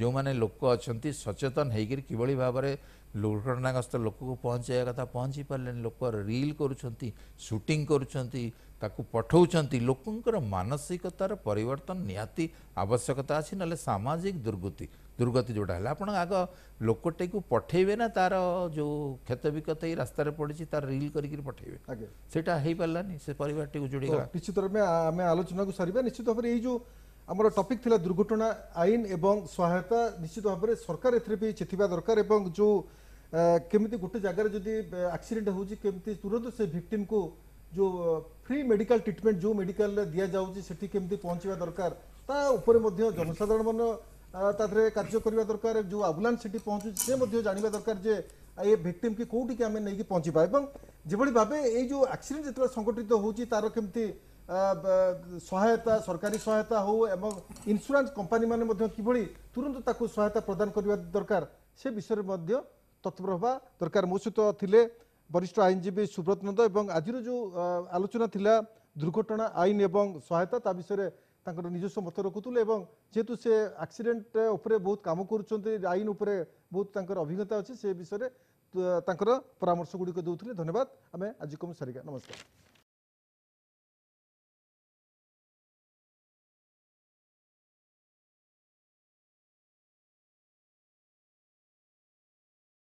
ଯେଉଁମାନେ ଲୋକ ଅଛନ୍ତି ସଚେତନ ହେଇକିରି କିଭଳି ଭାବରେ ଦୁର୍ଘଟଣାଗ୍ରସ୍ତ ଲୋକକୁ ପହଞ୍ଚାଇବା କଥା ପହଞ୍ଚି ପାରିଲେନି ଲୋକ ରିଲ୍ କରୁଛନ୍ତି ସୁଟିଂ କରୁଛନ୍ତି ତାକୁ ପଠଉଛନ୍ତି ଲୋକଙ୍କର ମାନସିକତାର ପରିବର୍ତ୍ତନ ନିହାତି ଆବଶ୍ୟକତା ଅଛି ନହେଲେ ସାମାଜିକ ଦୁର୍ଗତି ଦୁର୍ଗତି ଯେଉଁଟା ହେଲା ଆପଣ ଆଗ ଲୋକଟିକୁ ପଠେଇବେ ନା ତାର ଯେଉଁ କ୍ଷତ ବିକ୍ଷତ ଏଇ ରାସ୍ତାରେ ପଡ଼ିଛି ତାର ରିଲ୍ କରିକି ପଠାଇବେ ସେଇଟା ହେଇପାରିଲାନି ସେ ପରିବାରଟିକୁ ଯୋଡ଼ିଗଲା ନିଶ୍ଚିତ ଆମେ ଆଲୋଚନାକୁ ସାରିବା ନିଶ୍ଚିତ ଭାବରେ ଏଇ ଯେଉଁ आम टपिक दुर्घटना आईन एवं सहायता निश्चित भाव में सरकार एथरपी चेतवा दरकार जो केमी गोटे जगार जो आक्सीडेट होती तुरंत से भिक्टीम को जो फ्री मेडिकल ट्रिटमेंट जो मेडिकल दि जाऊँगी सेमती पहुँचवा दरकार ताऊपर जनसाधारण मन तेरे कार्य करने दरकार जो आंबुलांस से पहुँचुच्छे से मैं जाना दरकार की आम नहीं पहुँचा जो भाव ये जो संगठित होती तार कमी ସହାୟତା ସରକାରୀ ସହାୟତା ହେଉ ଏବଂ ଇନ୍ସୁରାନ୍ସ କମ୍ପାନୀମାନେ ମଧ୍ୟ କିଭଳି ତୁରନ୍ତ ତାକୁ ସହାୟତା ପ୍ରଦାନ କରିବା ଦରକାର ସେ ବିଷୟରେ ମଧ୍ୟ ତତ୍ପର ହେବା ଦରକାର ମୋ ସହିତ ଥିଲେ ବରିଷ୍ଠ ଆଇନଜୀବୀ ସୁବ୍ରତ ନନ୍ଦ ଏବଂ ଆଜିର ଯେଉଁ ଆଲୋଚନା ଥିଲା ଦୁର୍ଘଟଣା ଆଇନ ଏବଂ ସହାୟତା ତା ବିଷୟରେ ତାଙ୍କର ନିଜସ୍ୱ ମତ ରଖୁଥିଲେ ଏବଂ ଯେହେତୁ ସେ ଆକ୍ସିଡେଣ୍ଟ ଉପରେ ବହୁତ କାମ କରୁଛନ୍ତି ଆଇନ ଉପରେ ବହୁତ ତାଙ୍କର ଅଭିଜ୍ଞତା ଅଛି ସେ ବିଷୟରେ ତାଙ୍କର ପରାମର୍ଶ ଗୁଡ଼ିକ ଦେଉଥିଲେ ଧନ୍ୟବାଦ ଆମେ ଆଜିକୁ ମୁଁ ସାରିକା ନମସ୍କାର